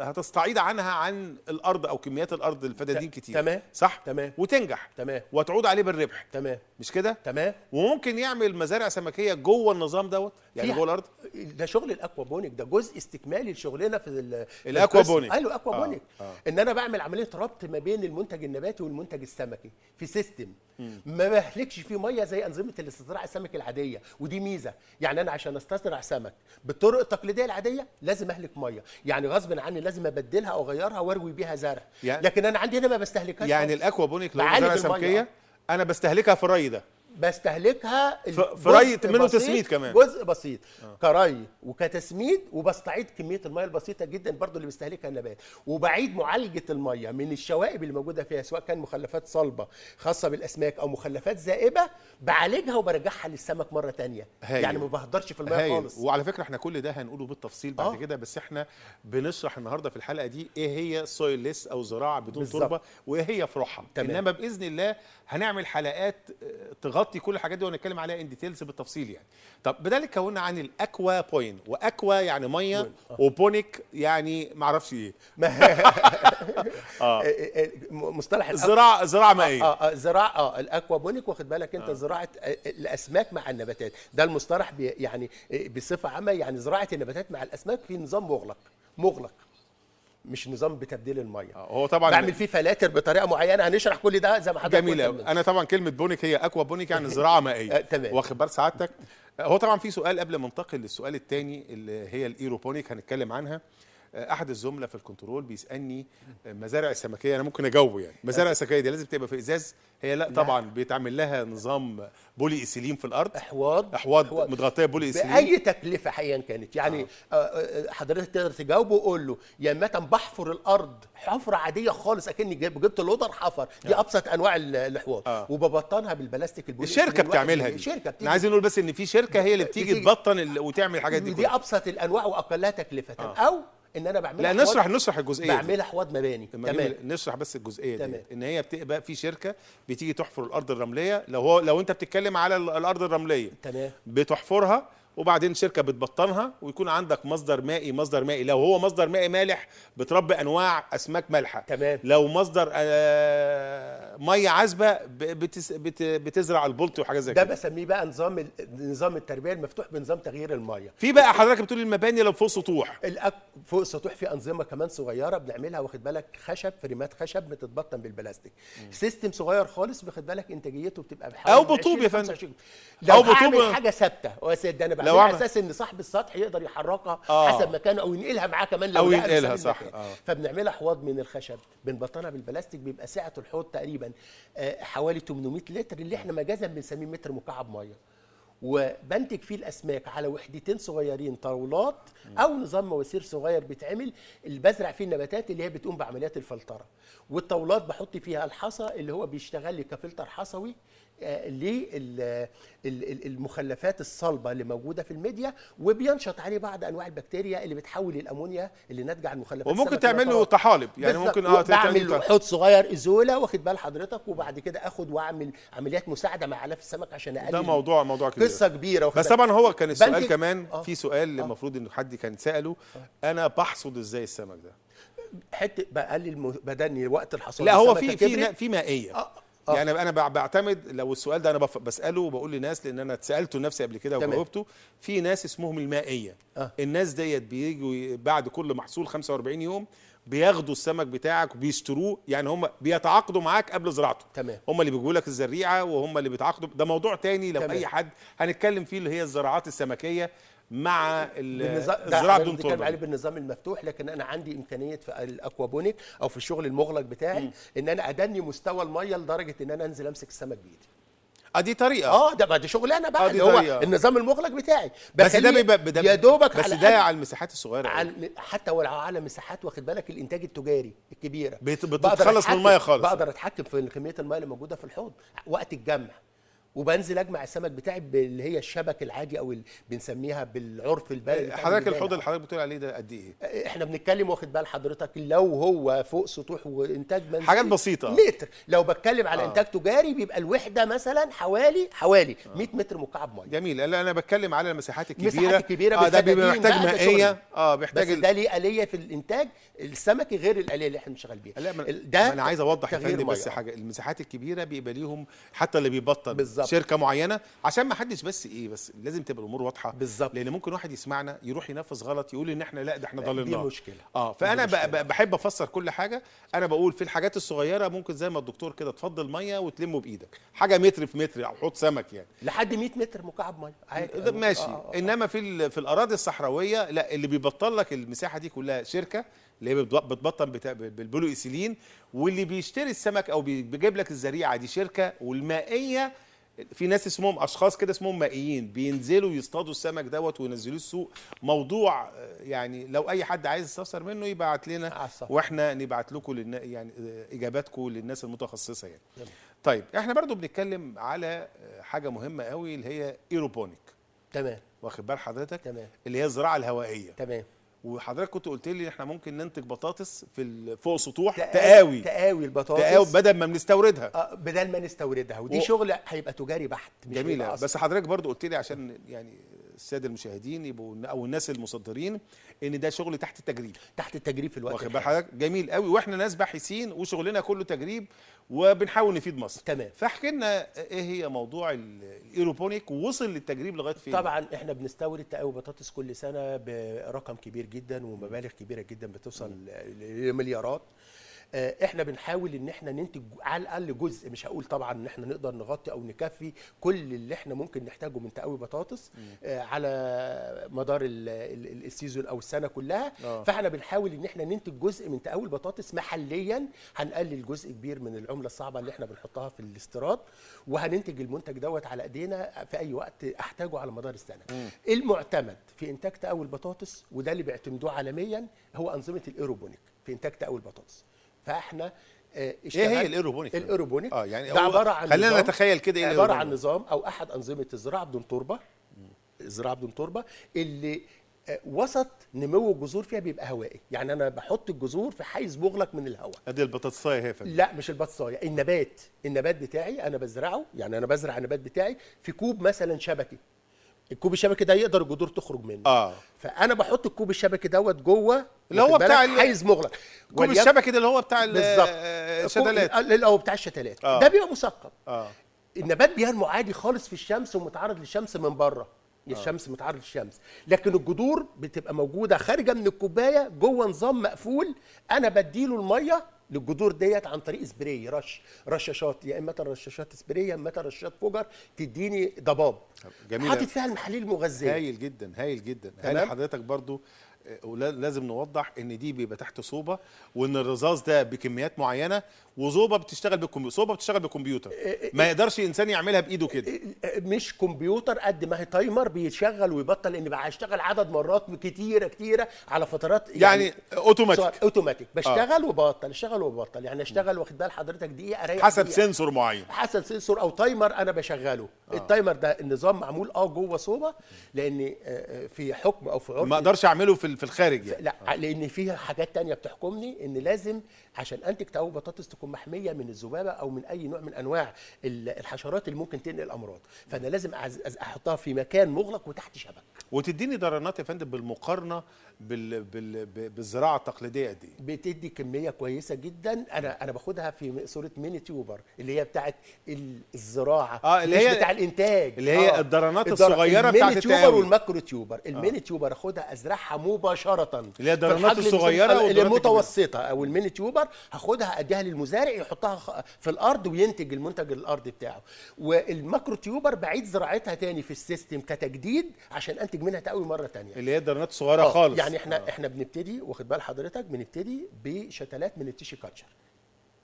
هتستعيض عنها عن الارض او كميات الارض الفدادين كتير تمام صح تمام وتنجح تمام وتعود عليه بالربح تمام مش كده تمام وممكن يعمل مزارع سمكيه جوه النظام دوت يعني جوه الارض ده شغل الاكوابونيك ده جزء استكمالي لشغلنا في الاكوابونيك ايوه آه، اكوابونيك آه. آه. ان انا بعمل عمليه ربط ما بين المنتج النباتي والمنتج السمكي في سيستم ما بهلكش فيه ميه زي انظمه الاستزراع السمك العاديه ودي ميزه يعني انا عشان استزرع سمك بالطرق التقليديه العاديه لازم اهلك ميه يعني غصب عني لازم ابدلها او اغيرها واروي بيها زرع يعني لكن انا عندي هنا ما بستهلكهاش يعني الاكوا بونيك لو زرع سمكيه انا بستهلكها في الري ده بستهلكها فري منه تسميد كمان جزء بسيط آه. كري وكتسميد وبستعيد كميه الميه البسيطه جدا برضو اللي بيستهلكها النبات وبعيد معالجه الميه من الشوائب اللي موجوده فيها سواء كان مخلفات صلبه خاصه بالاسماك او مخلفات زائبه بعالجها وبرجعها للسمك مره ثانيه يعني ما بهدرش في الميه خالص وعلى فكره احنا كل ده هنقوله بالتفصيل بعد آه. كده بس احنا بنشرح النهارده في الحلقه دي ايه هي سويلس او زراعه بدون بالزبط. تربه وايه هي فرحها انما باذن الله هنعمل حلقات آه، تغطي نغطي كل الحاجات دي وهنتكلم عليها ان ديتيلز بالتفصيل يعني طب بدل كونا عن الاكوا بوين واكوا يعني ميه وبونيك يعني ما اعرفش ايه [laughs] اه [laughs] إيه، إيه، إيه، مصطلح زراعه زراعه آه، مائيه اه اه زراعه اه الاكوا بونيك واخد بالك انت آه. زراعه آه، الاسماك مع النباتات ده المصطلح يعني بصفه عامه يعني زراعه النباتات مع الاسماك في نظام مغلق مغلق مش نظام بتبديل الميه آه، هو طبعا بعمل فيه فلاتر بطريقه معينه هنشرح كل ده زي ما حضرتك جميل انا طبعا كلمه بونيك هي اكوا بونيك يعني زراعه مائيه [laughs] آه، تمام واخد بال سعادتك آه، هو طبعا في سؤال قبل ما انتقل للسؤال الثاني اللي هي الايروبونيك هنتكلم عنها احد الزملاء في الكنترول بيسالني مزارع السمكيه انا ممكن اجاوبه يعني مزارع السمكيه دي لازم تبقى في ازاز هي لا طبعا بيتعمل لها نظام بولي ايثيلين في الارض احواض احواض, متغطيه بولي ايثيلين باي تكلفه ايا كانت يعني آه. آه،, آه. حضرتك تقدر تجاوبه وقول له يا متى بحفر الارض حفره عاديه خالص اكني جبت لودر حفر دي آه. ابسط انواع الاحواض آه. وببطنها بالبلاستيك البولي الشركه بتعملها يعني دي شركه انا عايز نقول بس ان في شركه هي اللي بتيجي, بتيجي تبطن وتعمل الحاجات دي دي ابسط الانواع واقلها تكلفه آه. او ان انا بعملها لا نشرح نشرح الجزئيه بعملها حواد مباني تمام نشرح بس الجزئيه تمام. دي ان هي بتبقى في شركه بتيجي تحفر الارض الرمليه لو هو لو انت بتتكلم على الارض الرمليه تمام بتحفرها وبعدين شركه بتبطنها ويكون عندك مصدر مائي مصدر مائي لو هو مصدر مائي مالح بتربي انواع اسماك مالحه تمام لو مصدر آه ميه عذبه بتزرع البلطي وحاجات زي كده ده بسميه بقى نظام نظام التربيه المفتوح بنظام تغيير الميه في بقى حضرتك بتقول المباني لو فوق سطوح الأك... فوق سطوح في انظمه كمان صغيره بنعملها واخد بالك خشب فريمات خشب بتتبطن بالبلاستيك سيستم صغير خالص واخد بالك انتاجيته بتبقى او بطوب يا فندم او بطوب حاجه ثابته ده انا لو على اساس ان صاحب السطح يقدر يحركها آه. حسب مكانه او ينقلها معاه كمان لو او ينقلها صح آه. فبنعملها حواض من الخشب بنبطنها بالبلاستيك بيبقى سعه الحوض تقريبا آه، حوالي 800 لتر اللي احنا مجازا بنسميه متر مكعب ميه وبنتج فيه الاسماك على وحدتين صغيرين طاولات او نظام مواسير صغير بيتعمل اللي بزرع فيه النباتات اللي هي بتقوم بعمليات الفلتره والطاولات بحط فيها الحصى اللي هو بيشتغل لي كفلتر حصوي آه، للمخلفات الصلبه اللي موجوده في الميديا وبينشط عليه بعض انواع البكتيريا اللي بتحول الامونيا اللي ناتجه عن المخلفات وممكن تعمل له طحالب يعني ممكن اه تعمل له حوض صغير ازوله واخد بال حضرتك وبعد كده اخد واعمل عمليات مساعده مع علف السمك عشان اقلل ده موضوع موضوع كبير قصه كبيره بس طبعا هو كان السؤال كمان آه في سؤال آه المفروض ان حد كان ساله آه انا بحصد ازاي السمك ده حته بقلل بدني وقت الحصاد لا هو في في في مائيه آه آه. يعني انا بعتمد لو السؤال ده انا بساله وبقول لناس لان انا اتسالته نفسي قبل كده وجاوبته في ناس اسمهم المائيه آه. الناس ديت بيجوا بعد كل محصول 45 يوم بياخدوا السمك بتاعك وبيشتروه يعني هم بيتعاقدوا معاك قبل زراعته تمام هم اللي بيجيبوا لك الزريعه وهم اللي بيتعاقدوا ده موضوع تاني لو تمام. اي حد هنتكلم فيه اللي هي الزراعات السمكيه مع الزراعه بدون تربه عليه بالنظام المفتوح لكن انا عندي امكانيه في الاكوابونيك او في الشغل المغلق بتاعي م. ان انا ادني مستوى الميه لدرجه ان انا انزل امسك السمك بايدي ادي آه، طريقه اه ده شغل شغلانه بقى آه، اللي هو النظام المغلق بتاعي بس ده بيبقى يا دوبك بس على ده على المساحات الصغيره على يعني. حتى ولو على مساحات واخد بالك الانتاج التجاري الكبيره بتتخلص من الميه خالص بقدر اتحكم في كميه الميه اللي موجوده في الحوض وقت الجمع وبنزل اجمع السمك بتاعي اللي هي الشبك العادي او بنسميها بالعرف البلدي حضرتك الحوض اللي حضرتك بتقول عليه ده قد إيه؟, ايه؟ احنا بنتكلم واخد بال حضرتك لو هو فوق سطوح وانتاج منزلي حاجات بسيطه متر لو بتكلم على آه. انتاج تجاري بيبقى الوحده مثلا حوالي حوالي 100 آه. متر مكعب ميه جميل لا انا بتكلم على المساحات الكبيره المساحات الكبيره اه ده بيبقى محتاج مائيه اه بيحتاج بس ده ليه اليه في الانتاج السمكي غير الاليه اللي احنا شغال بيها لا ده انا عايز اوضح يا فندم بس حاجه المساحات الكبيره بيبقى ليهم حتى اللي بيبطل بالظبط بالزبط. شركه معينه عشان ما حدش بس ايه بس لازم تبقى الامور واضحه بالظبط لان ممكن واحد يسمعنا يروح ينفذ غلط يقول ان احنا لا ده احنا ضللناه دي مشكله اه فانا مشكلة. بحب افسر كل حاجه انا بقول في الحاجات الصغيره ممكن زي ما الدكتور كده تفضل ميه وتلمه بايدك حاجه متر في متر او حوض سمك يعني لحد 100 متر مكعب ميه آه، آه، ماشي آه،, آه آه. انما في في الاراضي الصحراويه لا اللي بيبطل لك المساحه دي كلها شركه اللي هي بتبطن بالبلو ايسيلين واللي بيشتري السمك او بيجيب لك الزريعه دي شركه والمائيه في ناس اسمهم اشخاص كده اسمهم مائيين بينزلوا يصطادوا السمك دوت وينزلوه السوق موضوع آه، يعني لو اي حد عايز يستفسر منه يبعت لنا واحنا نبعت لكم يعني آه، اجاباتكم للناس المتخصصه يعني طيب احنا برضو بنتكلم على آه، حاجه مهمه قوي اللي هي ايروبونيك تمام واخد بال حضرتك تمام اللي هي الزراعه الهوائيه تمام وحضرتك كنت قلت لي احنا ممكن ننتج بطاطس في فوق سطوح تقاوي تقاوي البطاطس تقاوي بدل ما بنستوردها آه بدل ما نستوردها ودي و... شغل هيبقى تجاري بحت مش جميله بس حضرتك برضو قلت لي عشان يعني الساده المشاهدين يبقوا او الناس المصدرين ان ده شغل تحت التجريب تحت التجريب في الوقت واخد بال حضرتك جميل قوي واحنا ناس باحثين وشغلنا كله تجريب وبنحاول نفيد مصر تمام فاحكي لنا ايه هي موضوع الايروبونيك ووصل للتجريب لغايه فين طبعا احنا بنستورد تقاوي بطاطس كل سنه برقم كبير جدا ومبالغ كبيره جدا بتوصل لمليارات آه، احنا بنحاول ان احنا ننتج على الاقل جزء مش هقول طبعا ان احنا نقدر نغطي او نكفي كل اللي احنا ممكن نحتاجه من تقوي بطاطس آه، على مدار السيزون او السنه كلها أوه. فاحنا بنحاول ان احنا ننتج جزء من تقوي البطاطس محليا هنقلل جزء كبير من العمله الصعبه اللي احنا بنحطها في الاستيراد وهننتج المنتج دوت على ايدينا في اي وقت احتاجه على مدار السنه مم. المعتمد في انتاج تقوي البطاطس وده اللي بيعتمدوه عالميا هو انظمه الايروبونيك في انتاج تقوي البطاطس فاحنا آه، ايه هي الايروبونيك الايروبونيك اه يعني ده عباره عن خلينا نتخيل كده ايه عباره عن نظام او احد انظمه الزراعه بدون تربه الزراعه بدون تربه اللي آه، وسط نمو الجذور فيها بيبقى هوائي يعني انا بحط الجذور في حيز مغلق من الهواء ادي البطاطسايه هي فندم لا مش البطاطسايه النبات النبات بتاعي انا بزرعه يعني انا بزرع النبات بتاعي في كوب مثلا شبكي الكوب الشبكي ده يقدر الجذور تخرج منه اه فانا بحط الكوب الشبكي دوت جوه اللي هو بتاع حيز مغلق الكوب الشبكي ده اللي هو بتاع الشتلات آه، هو بتاع الشتلات آه. ده بيبقى مثقب آه. النبات بينمو عادي خالص في الشمس ومتعرض للشمس من بره الشمس آه. متعرض للشمس لكن الجذور بتبقى موجوده خارجه من الكوبايه جوه نظام مقفول انا بديله الميه للجذور ديت عن طريق سبراي رش رشاشات يا اما رشاشات سبراي يا اما رشاشات فجر تديني ضباب جميل حاطط فيها المحاليل المغذيه هايل جدا هايل جدا هايل حضرتك برضو ولازم آه، نوضح ان دي بيبقى تحت صوبه وان الرذاذ ده بكميات معينه وزوبا بتشتغل بالكمبيوتر صوبه بتشتغل بالكمبيوتر إيه، إيه، ما يقدرش انسان يعملها بايده كده إيه، مش كمبيوتر قد ما هي تايمر بيتشغل ويبطل لان بقى عدد مرات كتيره كتيره على فترات يعني, يعني اوتوماتيك اوتوماتيك آه. بشتغل آه. وببطل اشتغل وببطل يعني اشتغل واخد بال حضرتك دقيقه اريح حسب دقيقة. سنسور معين حسب سنسور او تايمر انا بشغله آه. التايمر ده النظام معمول اه جوه صوبه لان آه، آه، في حكم او في عرف ما اقدرش اعمله في الخارج يعني. لا آه. لان فيها حاجات تانية بتحكمني ان لازم عشان انتج تقوي بطاطس تكون محميه من الذبابه او من اي نوع من انواع الحشرات اللي ممكن تنقل امراض فانا لازم احطها في مكان مغلق وتحت شبك وتديني درنات يا فندم بالمقارنه بال بال بالزراعه التقليديه دي بتدي كميه كويسه جدا انا انا باخدها في صوره ميني تيوبر اللي هي بتاعه الزراعه اه اللي هي بتاع الانتاج اللي هي آه الدرانات الصغيره بتاعه آه. الميني تيوبر والماكرو تيوبر الميني آه. تيوبر اخدها ازرعها مباشره اللي هي الدرانات الصغيره اللي المتوسطه او الميني تيوبر هاخدها اديها للمزارع يحطها في الارض وينتج المنتج الارضي بتاعه والماكرو تيوبر بعيد زراعتها تاني في السيستم كتجديد عشان انتج منها تقوي مره تانية اللي هي الدرانات الصغيره آه. خالص يعني احنا آه. احنا بنبتدي واخد بال حضرتك بنبتدي بشتلات من التيشي كاتشر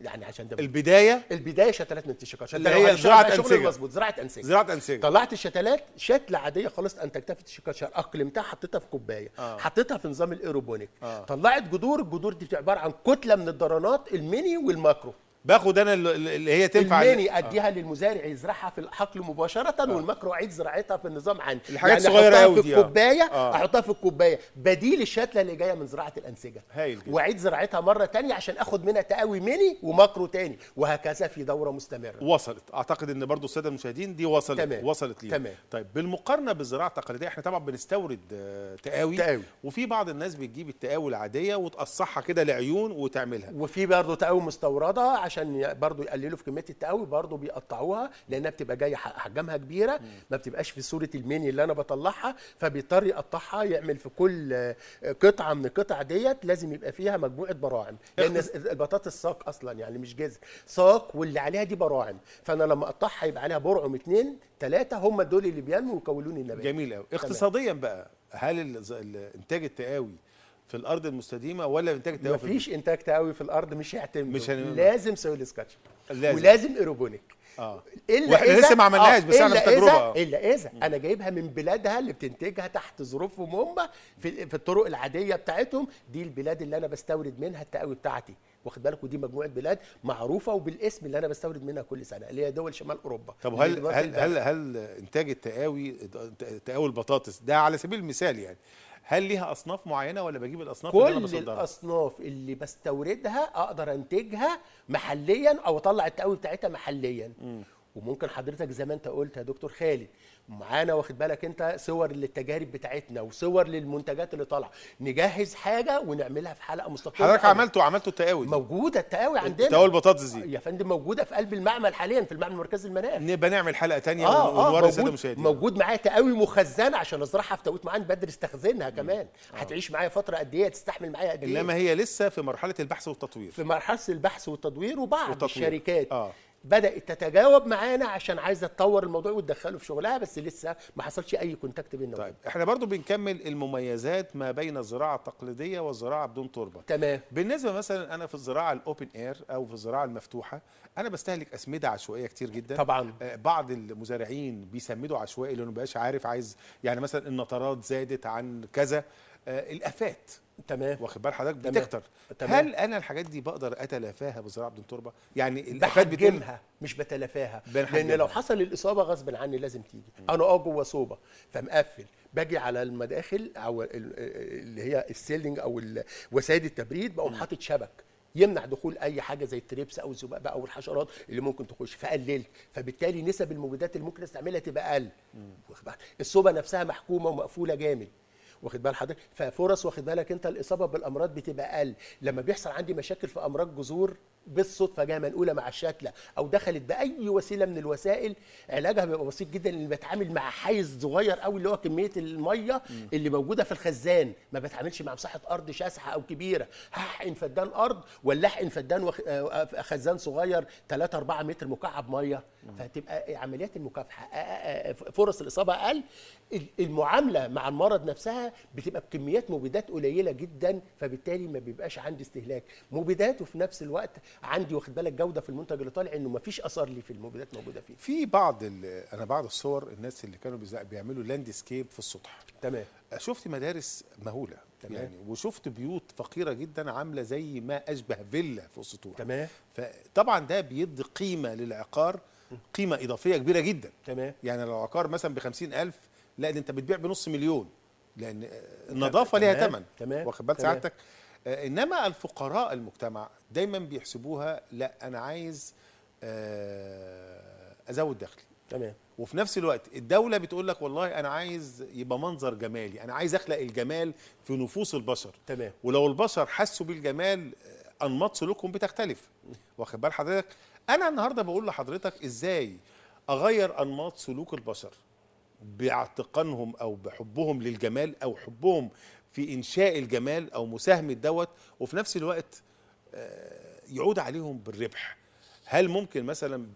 يعني عشان ده البدايه البدايه شتلات من التيشي كاتشر اللي هي زراعه انسجه مظبوط زراعه انسجه زراعه انسجه طلعت الشتلات شتله عاديه خالص انتجتها في التيشي كاتشر اقلمتها حطيتها في كوبايه آه. حطيتها في نظام الايروبونيك آه. طلعت جذور الجذور دي عباره عن كتله من الدرانات الميني والماكرو باخد انا اللي هي تنفع الماني آه. اديها آه. للمزارع يزرعها في الحقل مباشره آه. والماكرو اعيد زراعتها في النظام عندي الحاجات يعني الصغيره قوي دي الكوبايه آه. آه. احطها في الكوبايه بديل الشتله اللي جايه من زراعه الانسجه هايل واعيد زراعتها مره ثانيه عشان اخد منها تقوي ميني وماكرو ثاني وهكذا في دوره مستمره وصلت اعتقد ان برضو الساده المشاهدين دي وصلت تمام. وصلت ليها تمام. طيب بالمقارنه بالزراعه التقليديه احنا طبعا بنستورد آه، تقاوي تقاوي وفي بعض الناس بتجيب التقاوي العاديه وتقصحها كده لعيون وتعملها وفي برضه تقاوي مستورده عشان برضو يقللوا في كميه التقوي برضو بيقطعوها لانها بتبقى جايه حجمها كبيره ما بتبقاش في صوره الميني اللي انا بطلعها فبيضطر يقطعها يعمل في كل آه، قطعه من القطع ديت لازم يبقى فيها مجموعه براعم لان البطاطس ساق اصلا يعني مش جذر ساق واللي عليها دي براعم فانا لما اقطعها يبقى عليها برعم اثنين ثلاثه هم دول اللي بينموا ويكونون النبات جميل قوي اقتصاديا بقى هل انتاج التقاوي في الارض المستديمه ولا انتاج تهوي مفيش انتاج تهوي في الارض مش هيعتمد مش هنم... لازم سويل سكاتش لازم. ولازم ايروبونيك اه الا واحنا لسه ما عملناهاش آه، بس احنا تجربه الا اذا انا جايبها من بلادها اللي بتنتجها تحت ظروفهم هم في, في الطرق العاديه بتاعتهم دي البلاد اللي انا بستورد منها التقوي بتاعتي واخد بالك ودي مجموعه بلاد معروفه وبالاسم اللي انا بستورد منها كل سنه اللي هي دول شمال اوروبا طب هل, هل هل هل انتاج التقاوي تقاوي البطاطس ده على سبيل المثال يعني هل ليها اصناف معينه ولا بجيب الاصناف كل اللي أنا بصدرها؟ الاصناف اللي بستوردها اقدر انتجها محليا او اطلع التقوي بتاعتها محليا م. وممكن حضرتك زي ما انت قلت يا دكتور خالد معانا واخد بالك انت صور للتجارب بتاعتنا وصور للمنتجات اللي طالعه نجهز حاجه ونعملها في حلقه مستقله حضرتك عملته عملته التقاوي موجوده التقاوي عندنا التقاوي البطاطس دي يا فندم موجوده في قلب المعمل حاليا في المعمل مركز المناخ نبقى نعمل حلقه ثانيه آه،, آه ونوري الساده المشاهدين موجود معايا تقاوي مخزنه عشان ازرعها في توقيت معين بدري استخزنها كمان آه. هتعيش معايا فتره قد ايه تستحمل معايا قد ايه انما هي لسه في مرحله البحث والتطوير في مرحله البحث والتطوير وبعض والتطوير. الشركات آه. بدات تتجاوب معانا عشان عايزه تطور الموضوع وتدخله في شغلها بس لسه ما حصلش اي كونتاكت بيننا طيب وبين. احنا برضو بنكمل المميزات ما بين الزراعه التقليديه والزراعه بدون تربه تمام بالنسبه مثلا انا في الزراعه الاوبن اير او في الزراعه المفتوحه انا بستهلك اسمده عشوائيه كتير جدا طبعا آه، بعض المزارعين بيسمدوا عشوائي لانه مبقاش عارف عايز يعني مثلا النطرات زادت عن كذا آه، الافات تمام واخد بال حضرتك بتكتر تمام. هل انا الحاجات دي بقدر اتلافاها بزراعه بدون تربه يعني بتجيبها مش بتلافاها لان لو حصل الاصابه غصب عني لازم تيجي م. انا اه جوه صوبه فمقفل باجي على المداخل او اللي هي السيلينج او وسائل التبريد بقوم حاطط شبك يمنع دخول اي حاجه زي التريبس او الذباب او الحشرات اللي ممكن تخش فقللت فبالتالي نسب المبيدات اللي ممكن استعملها تبقى اقل الصوبه نفسها محكومه ومقفوله جامد واخد بال حضرتك ففرص واخد بالك انت الاصابه بالامراض بتبقى اقل لما بيحصل عندي مشاكل في امراض جذور بالصدفه جايه منقوله مع الشتله او دخلت باي وسيله من الوسائل علاجها بيبقى بسيط جدا اللي بتعامل مع حيز صغير قوي اللي هو كميه الميه اللي موجوده في الخزان ما بتعاملش مع مساحه ارض شاسعه او كبيره هحقن فدان ارض ولا احقن فدان وخ... آه، آه، خزان صغير 3 4 متر مكعب ميه فتبقى عمليات المكافحه آه، فرص الاصابه اقل المعامله مع المرض نفسها بتبقى بكميات مبيدات قليله جدا فبالتالي ما بيبقاش عندي استهلاك مبيدات وفي نفس الوقت عندي واخد بالك جوده في المنتج اللي طالع انه ما فيش اثر لي في المبيدات موجوده فيه في بعض انا بعض الصور الناس اللي كانوا بيعملوا لاند سكيب في السطح تمام شفت مدارس مهوله تمام. يعني وشفت بيوت فقيره جدا عامله زي ما اشبه فيلا في السطوح تمام فطبعا ده بيدي قيمه للعقار قيمه اضافيه كبيره جدا تمام يعني لو عقار مثلا ب 50000 لا ده انت بتبيع بنص مليون لان آه، النظافه ليها ثمن تمام واخد بال سعادتك آه، انما الفقراء المجتمع دايما بيحسبوها لا انا عايز آه، ازود دخلي تمام وفي نفس الوقت الدوله بتقول لك والله انا عايز يبقى منظر جمالي انا عايز اخلق الجمال في نفوس البشر تمام ولو البشر حسوا بالجمال انماط سلوكهم بتختلف واخد بال حضرتك انا النهارده بقول لحضرتك ازاي اغير انماط سلوك البشر باعتقانهم او بحبهم للجمال او حبهم في انشاء الجمال او مساهمه دوت وفي نفس الوقت آه، يعود عليهم بالربح هل ممكن مثلا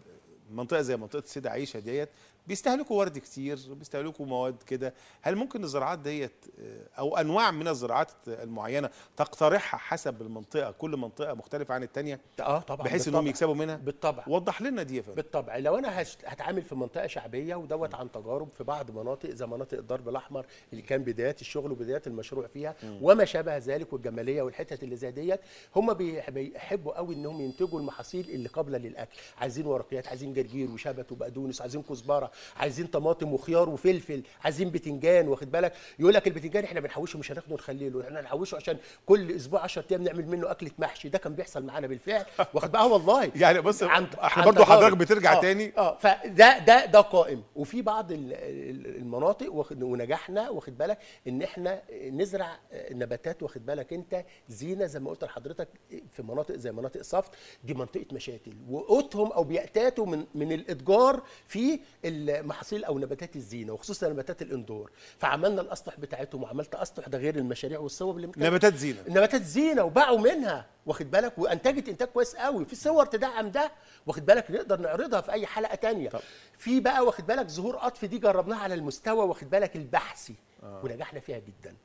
منطقه زي منطقه السيده عيشه ديت بيستهلكوا ورد كتير بيستهلكوا مواد كده هل ممكن الزراعات ديت آه، او انواع من الزراعات المعينه تقترحها حسب المنطقه كل منطقه مختلفه عن الثانيه اه طبعا بحيث انهم يكسبوا منها بالطبع وضح لنا دي يا فندم بالطبع لو انا هتعامل في منطقه شعبيه ودوت عن تجارب في بعض مناطق زي مناطق الضرب الاحمر اللي كان بدايات الشغل وبدايات المشروع فيها وما شابه ذلك والجماليه والحتت اللي زي ديت هم بيحبوا قوي انهم ينتجوا المحاصيل اللي قابله للاكل عايزين ورقيات عايزين جرجير وشبت وبقدونس عايزين كزبره عايزين طماطم وخيار وفلفل عايزين بتنجان واخد بالك يقول لك البتنجان احنا بنحوشه مش هناخده نخليه احنا هنحوشه عشان كل اسبوع 10 ايام نعمل منه اكله محشي ده كان بيحصل معانا بالفعل واخد بقى والله [laughs] يعني بص احنا برضه حضرتك بترجع آه تاني اه فده ده ده قائم وفي بعض المناطق واخد ونجحنا واخد بالك ان احنا نزرع نباتات واخد بالك انت زينه زي ما قلت لحضرتك في مناطق زي مناطق صفت دي منطقه مشاتل وقوتهم او بياتاتوا من من الاتجار في المحاصيل او نباتات الزينه وخصوصا نباتات الاندور فعملنا الاسطح بتاعتهم وعملت اسطح ده غير المشاريع والصور اللي نباتات زينه نباتات زينه وباعوا منها واخد بالك وانتجت انتاج كويس قوي في صور تدعم ده واخد بالك نقدر نعرضها في اي حلقه تانية طب. في بقى واخد بالك ظهور قطف دي جربناها على المستوى واخد بالك البحثي آه. ونجحنا فيها جدا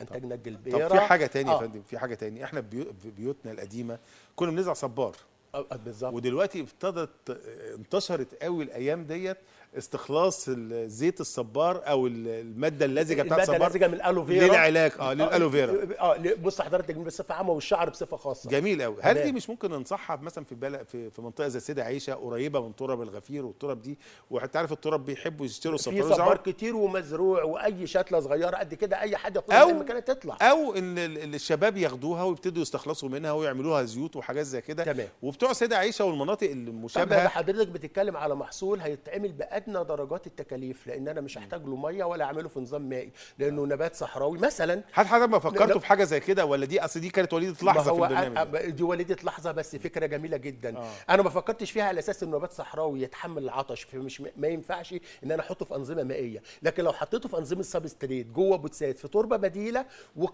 انتجنا الجلبيره طب في حاجه ثانيه يا آه. فندم في حاجه ثانيه احنا بيوتنا القديمه كنا بنزرع صبار آه، آه، بالظبط ودلوقتي ابتدت آه، انتشرت قوي الايام ديت استخلاص زيت الصبار او الماده اللزجه بتاعت الصبار الماده اللزجه من الالوفيرا للعلاج اه للالوفيرا اه, آه،, آه، بص حضرتك التجميل بصفه عامه والشعر بصفه خاصه جميل قوي هل دي مش ممكن ننصحها مثلا في بلد في, في منطقه زي سيدة عيشه قريبه من تراب الغفير والتراب دي وانت عارف التراب بيحبوا يشتروا صبار في صبار كتير ومزروع واي شتله صغيره قد كده اي حد ياخدها من مكان تطلع او ان الشباب ياخدوها ويبتدوا يستخلصوا منها ويعملوها زيوت وحاجات زي كده تمام وبتوع سيدة عيشه والمناطق المشابهه حضرتك بتتكلم على محصول هيتعمل بقى ادنى درجات التكاليف لان انا مش هحتاج له ميه ولا اعمله في نظام مائي لانه آه. نبات صحراوي مثلا هل حضرتك ما فكرته في حاجه زي كده ولا دي اصل دي كانت وليده لحظه في البرنامج دي وليده لحظه بس فكره جميله جدا آه. انا ما فكرتش فيها على اساس انه نبات صحراوي يتحمل العطش فمش ما ينفعش ان انا احطه في انظمه مائيه لكن لو حطيته في انظمه سبستريت جوه بوتسات في تربه بديله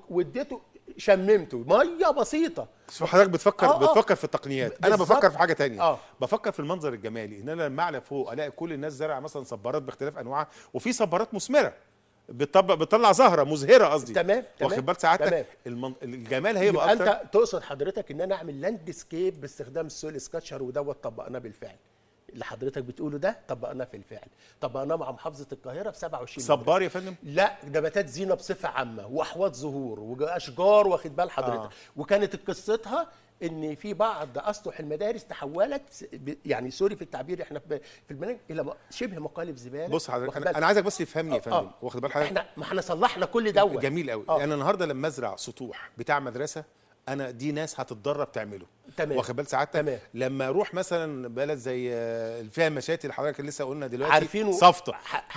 واديته شممته ميه بسيطه بس حضرتك بتفكر آه, آه. بتفكر في التقنيات انا بفكر في حاجه تانية آه. بفكر في المنظر الجمالي ان انا لما اعلى فوق الاقي كل الناس زرع مثلا صبارات باختلاف انواعها وفي صبارات مثمره بتطبق بتطلع زهره مزهره قصدي تمام واخد بالك سعادتك المن... الجمال هيبقى اكتر انت تقصد حضرتك ان انا اعمل لاند سكيب باستخدام السول سكاتشر ودوت طبقناه بالفعل اللي حضرتك بتقوله ده طبقناه في الفعل طبقناه مع محافظه القاهره في 27 صبار يا فندم لا نباتات زينه بصفه عامه واحواض زهور واشجار واخد بال حضرتك آه. وكانت قصتها ان في بعض اسطح المدارس تحولت يعني سوري في التعبير احنا في البنات الى شبه مقالب زباله بص حضرتك انا, أنا عايزك بس تفهمني آه، يا فندم آه. واخد بال حضرتك احنا ما احنا صلحنا كل دوت جميل قوي آه. انا النهارده لما ازرع سطوح بتاع مدرسه انا دي ناس هتتدرب تعمله تمام واخد بال سعادتك تمام. لما اروح مثلا بلد زي فيها مشاتل اللي حضرتك لسه قلنا دلوقتي عارفينه صفطه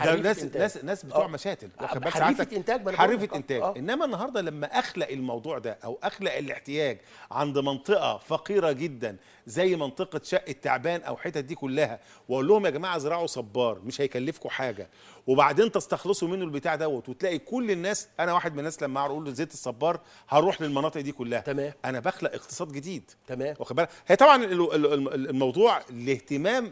ده ناس انتاج. ناس ناس بتوع أوه. مشاتل واخد آه، بال سعادتك حريفه آه. انتاج حريفه انتاج أوه. انما النهارده لما اخلق الموضوع ده او اخلق الاحتياج عند منطقه فقيره جدا زي منطقه شق التعبان او حتت دي كلها واقول لهم يا جماعه زرعوا صبار مش هيكلفكم حاجه وبعدين تستخلصوا منه البتاع دوت وتلاقي كل الناس انا واحد من الناس لما اقول له زيت الصبار هروح للمناطق دي كلها تمام. تمام انا بخلق اقتصاد جديد تمام واخد بالك هي طبعا الموضوع الاهتمام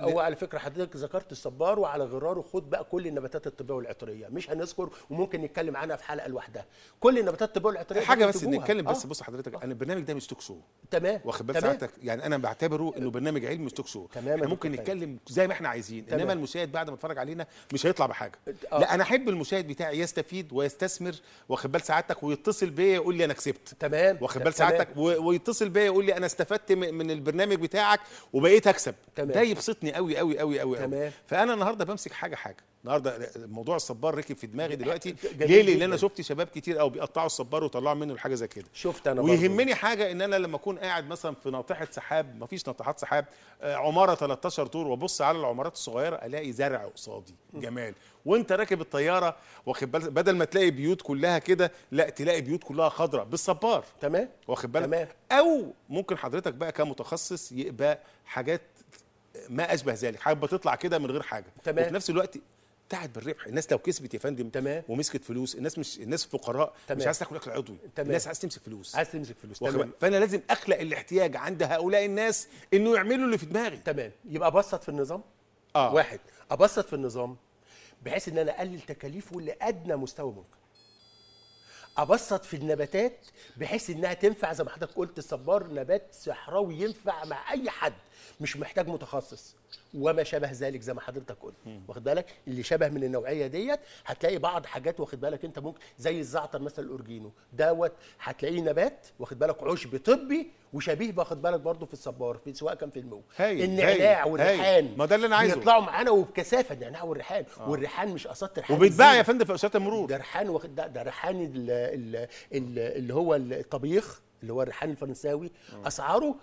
هو على فكره حضرتك ذكرت الصبار وعلى غراره خد بقى كل النباتات الطبيه والعطريه مش هنذكر وممكن نتكلم عنها في حلقه لوحدها كل النباتات الطبيه والعطريه حاجه بس نتكلم بس آه. بص حضرتك آه. انا البرنامج ده مش توك شو تمام واخد بال ساعتك يعني انا بعتبره انه برنامج علمي مش توك شو احنا ممكن نتكلم زي ما احنا عايزين تمام. انما المشاهد بعد ما اتفرج علينا مش هيطلع بحاجه آه. لا انا احب المشاهد بتاعي يستفيد ويستثمر واخد بال سعادتك ويتصل بيا يقول لي انا كسبت تمام سلام واخد بال سعادتك ويتصل بيا يقول لي انا استفدت من البرنامج بتاعك وبقيت اكسب تمام. ده يبسطني قوي قوي قوي قوي تمام. قوي فانا النهارده بمسك حاجه حاجه النهارده موضوع الصبار ركب في دماغي دلوقتي ليه لان انا شفت شباب كتير قوي بيقطعوا الصبار ويطلعوا منه الحاجه زي كده شفت انا ويهمني برضو. حاجه ان انا لما اكون قاعد مثلا في ناطحه سحاب مفيش ناطحات سحاب آه، عماره 13 طور وابص على العمارات الصغيره الاقي زرع قصادي جمال وانت راكب الطياره واخد بالك بدل ما تلاقي بيوت كلها كده لا تلاقي بيوت كلها خضراء بالصبار تمام واخد بالك تمام او ممكن حضرتك بقى كمتخصص يبقى حاجات ما اشبه ذلك حاجه تطلع كده من غير حاجه تمام وفي نفس الوقت تعد بالربح الناس لو كسبت يا فندم تمام ومسكت فلوس الناس مش الناس فقراء تمام. مش عايز تاكل اكل عضوي تمام. الناس عايز تمسك فلوس عايز تمسك فلوس تمام. فانا لازم اخلق الاحتياج عند هؤلاء الناس انه يعملوا اللي في دماغي تمام يبقى ابسط في النظام اه واحد ابسط في النظام بحيث ان انا اقلل تكاليفه لادنى مستوى ممكن ابسط في النباتات بحيث انها تنفع زي ما حضرتك قلت الصبار نبات صحراوي ينفع مع اي حد مش محتاج متخصص وما شبه ذلك زي ما حضرتك قلت واخد بالك اللي شبه من النوعيه ديت هتلاقي بعض حاجات واخد بالك انت ممكن زي الزعتر مثلا الاورجينو دوت هتلاقيه نبات واخد بالك عشب طبي وشبيه واخد بالك برضه في الصبار في سواء كان في المو النعناع والريحان ما ده اللي انا عايزه بيطلعوا معانا وبكثافه النعناع والريحان آه. والريحان مش قصاد الريحان وبيتباع يا فندم في قصات المرور ده ريحان واخد ده ريحان اللي هو الطبيخ اللي هو الريحان الفرنساوي آه. اسعاره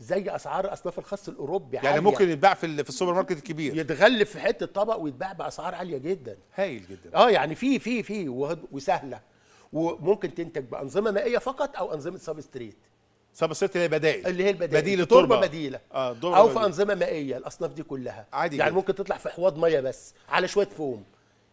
زي اسعار اصناف الخاص الاوروبي يعني عالية. ممكن يتباع في في السوبر ماركت الكبير يتغلف في حته طبق ويتباع باسعار عاليه جدا هايل جدا اه يعني في في في وسهله وممكن تنتج بانظمه مائيه فقط او انظمه سبستريت سبستريت اللي هي بدائل اللي هي البدائل بديل التربه بديله اه او في انظمه مائيه الاصناف دي كلها عادي يعني جدا. ممكن تطلع في حواض ميه بس على شويه فوم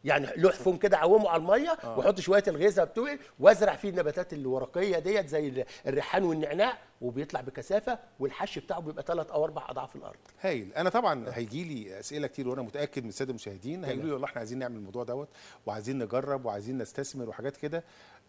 يعني لوح فوم كده عومه على الميه آه. واحط شويه الغيزه بتوعي وازرع فيه النباتات الورقيه ديت زي الريحان والنعناع وبيطلع بكثافه والحش بتاعه بيبقى ثلاث او اربع اضعاف الارض. هايل انا طبعا هيجي لي اسئله كتير وانا متاكد من الساده المشاهدين هيقولوا لي والله احنا عايزين نعمل الموضوع دوت وعايزين نجرب وعايزين نستثمر وحاجات كده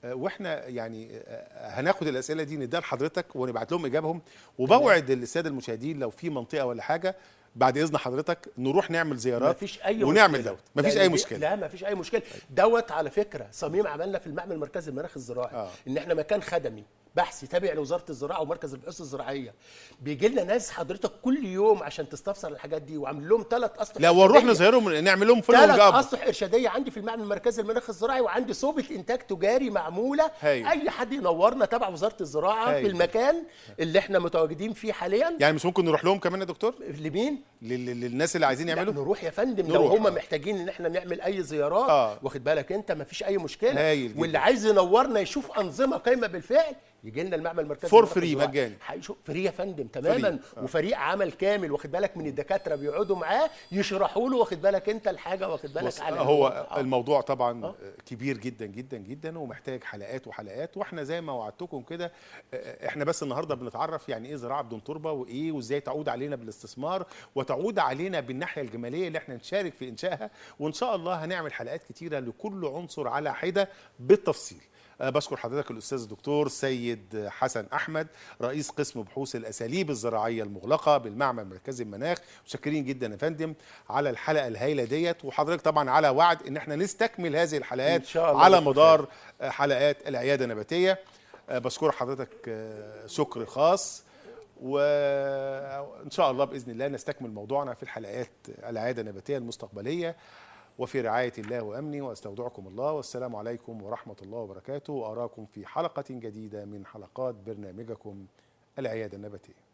آه، واحنا يعني آه، آه، هناخد الاسئله دي نديها لحضرتك ونبعت لهم اجابهم وبوعد الساده المشاهدين لو في منطقه ولا حاجه بعد اذن حضرتك نروح نعمل زيارات مفيش أي ونعمل دوت مفيش اي مشكله لا مفيش اي مشكله دوت على فكره صميم عملنا في المعمل المركزي المناخ الزراعي آه. ان احنا مكان خدمي بحثي تابع لوزاره الزراعه ومركز البحوث الزراعيه بيجي لنا ناس حضرتك كل يوم عشان تستفسر الحاجات دي وعامل لهم ثلاث اسطح لا ونروح نظهرهم نعمل لهم فيلم ثلاث اسطح ارشاديه عندي في المعمل المركزي للمناخ الزراعي وعندي صوبه انتاج تجاري معموله هي. اي حد ينورنا تبع وزاره الزراعه هي. في المكان اللي احنا متواجدين فيه حاليا يعني مش ممكن نروح لهم كمان يا دكتور لمين للناس اللي عايزين يعملوا نروح يا فندم نروح. لو هم آه. محتاجين ان احنا نعمل اي زيارات آه. واخد بالك انت مفيش اي مشكله واللي عايز ينورنا يشوف انظمه قايمه بالفعل يجي لنا المعمل المركزي فور فري مجاني هيشوف فري يا فندم تماما آه. وفريق عمل كامل واخد بالك من الدكاتره بيقعدوا معاه يشرحوا له واخد بالك انت الحاجه واخد بالك على آه، هو الموضوع, آه. الموضوع طبعا آه. كبير جدا جدا جدا ومحتاج حلقات وحلقات واحنا زي ما وعدتكم كده آه، احنا بس النهارده بنتعرف يعني ايه زراعه بدون تربه وايه وازاي تعود علينا بالاستثمار وتعود علينا بالناحيه الجماليه اللي احنا نشارك في انشائها وان شاء الله هنعمل حلقات كتيره لكل عنصر على حده بالتفصيل أه، بشكر حضرتك الاستاذ الدكتور سيد حسن احمد رئيس قسم بحوث الاساليب الزراعيه المغلقه بالمعمل المركزي المناخ متشكرين جدا يا فندم على الحلقه الهائله ديت وحضرتك طبعا على وعد ان احنا نستكمل هذه الحلقات إن شاء الله على مدار أه، حلقات العياده النباتيه أه، بشكر حضرتك شكر خاص وان شاء الله باذن الله نستكمل موضوعنا في الحلقات العاده النباتيه المستقبليه وفي رعاية الله وأمني وأستودعكم الله والسلام عليكم ورحمة الله وبركاته وأراكم في حلقة جديدة من حلقات برنامجكم العيادة النباتية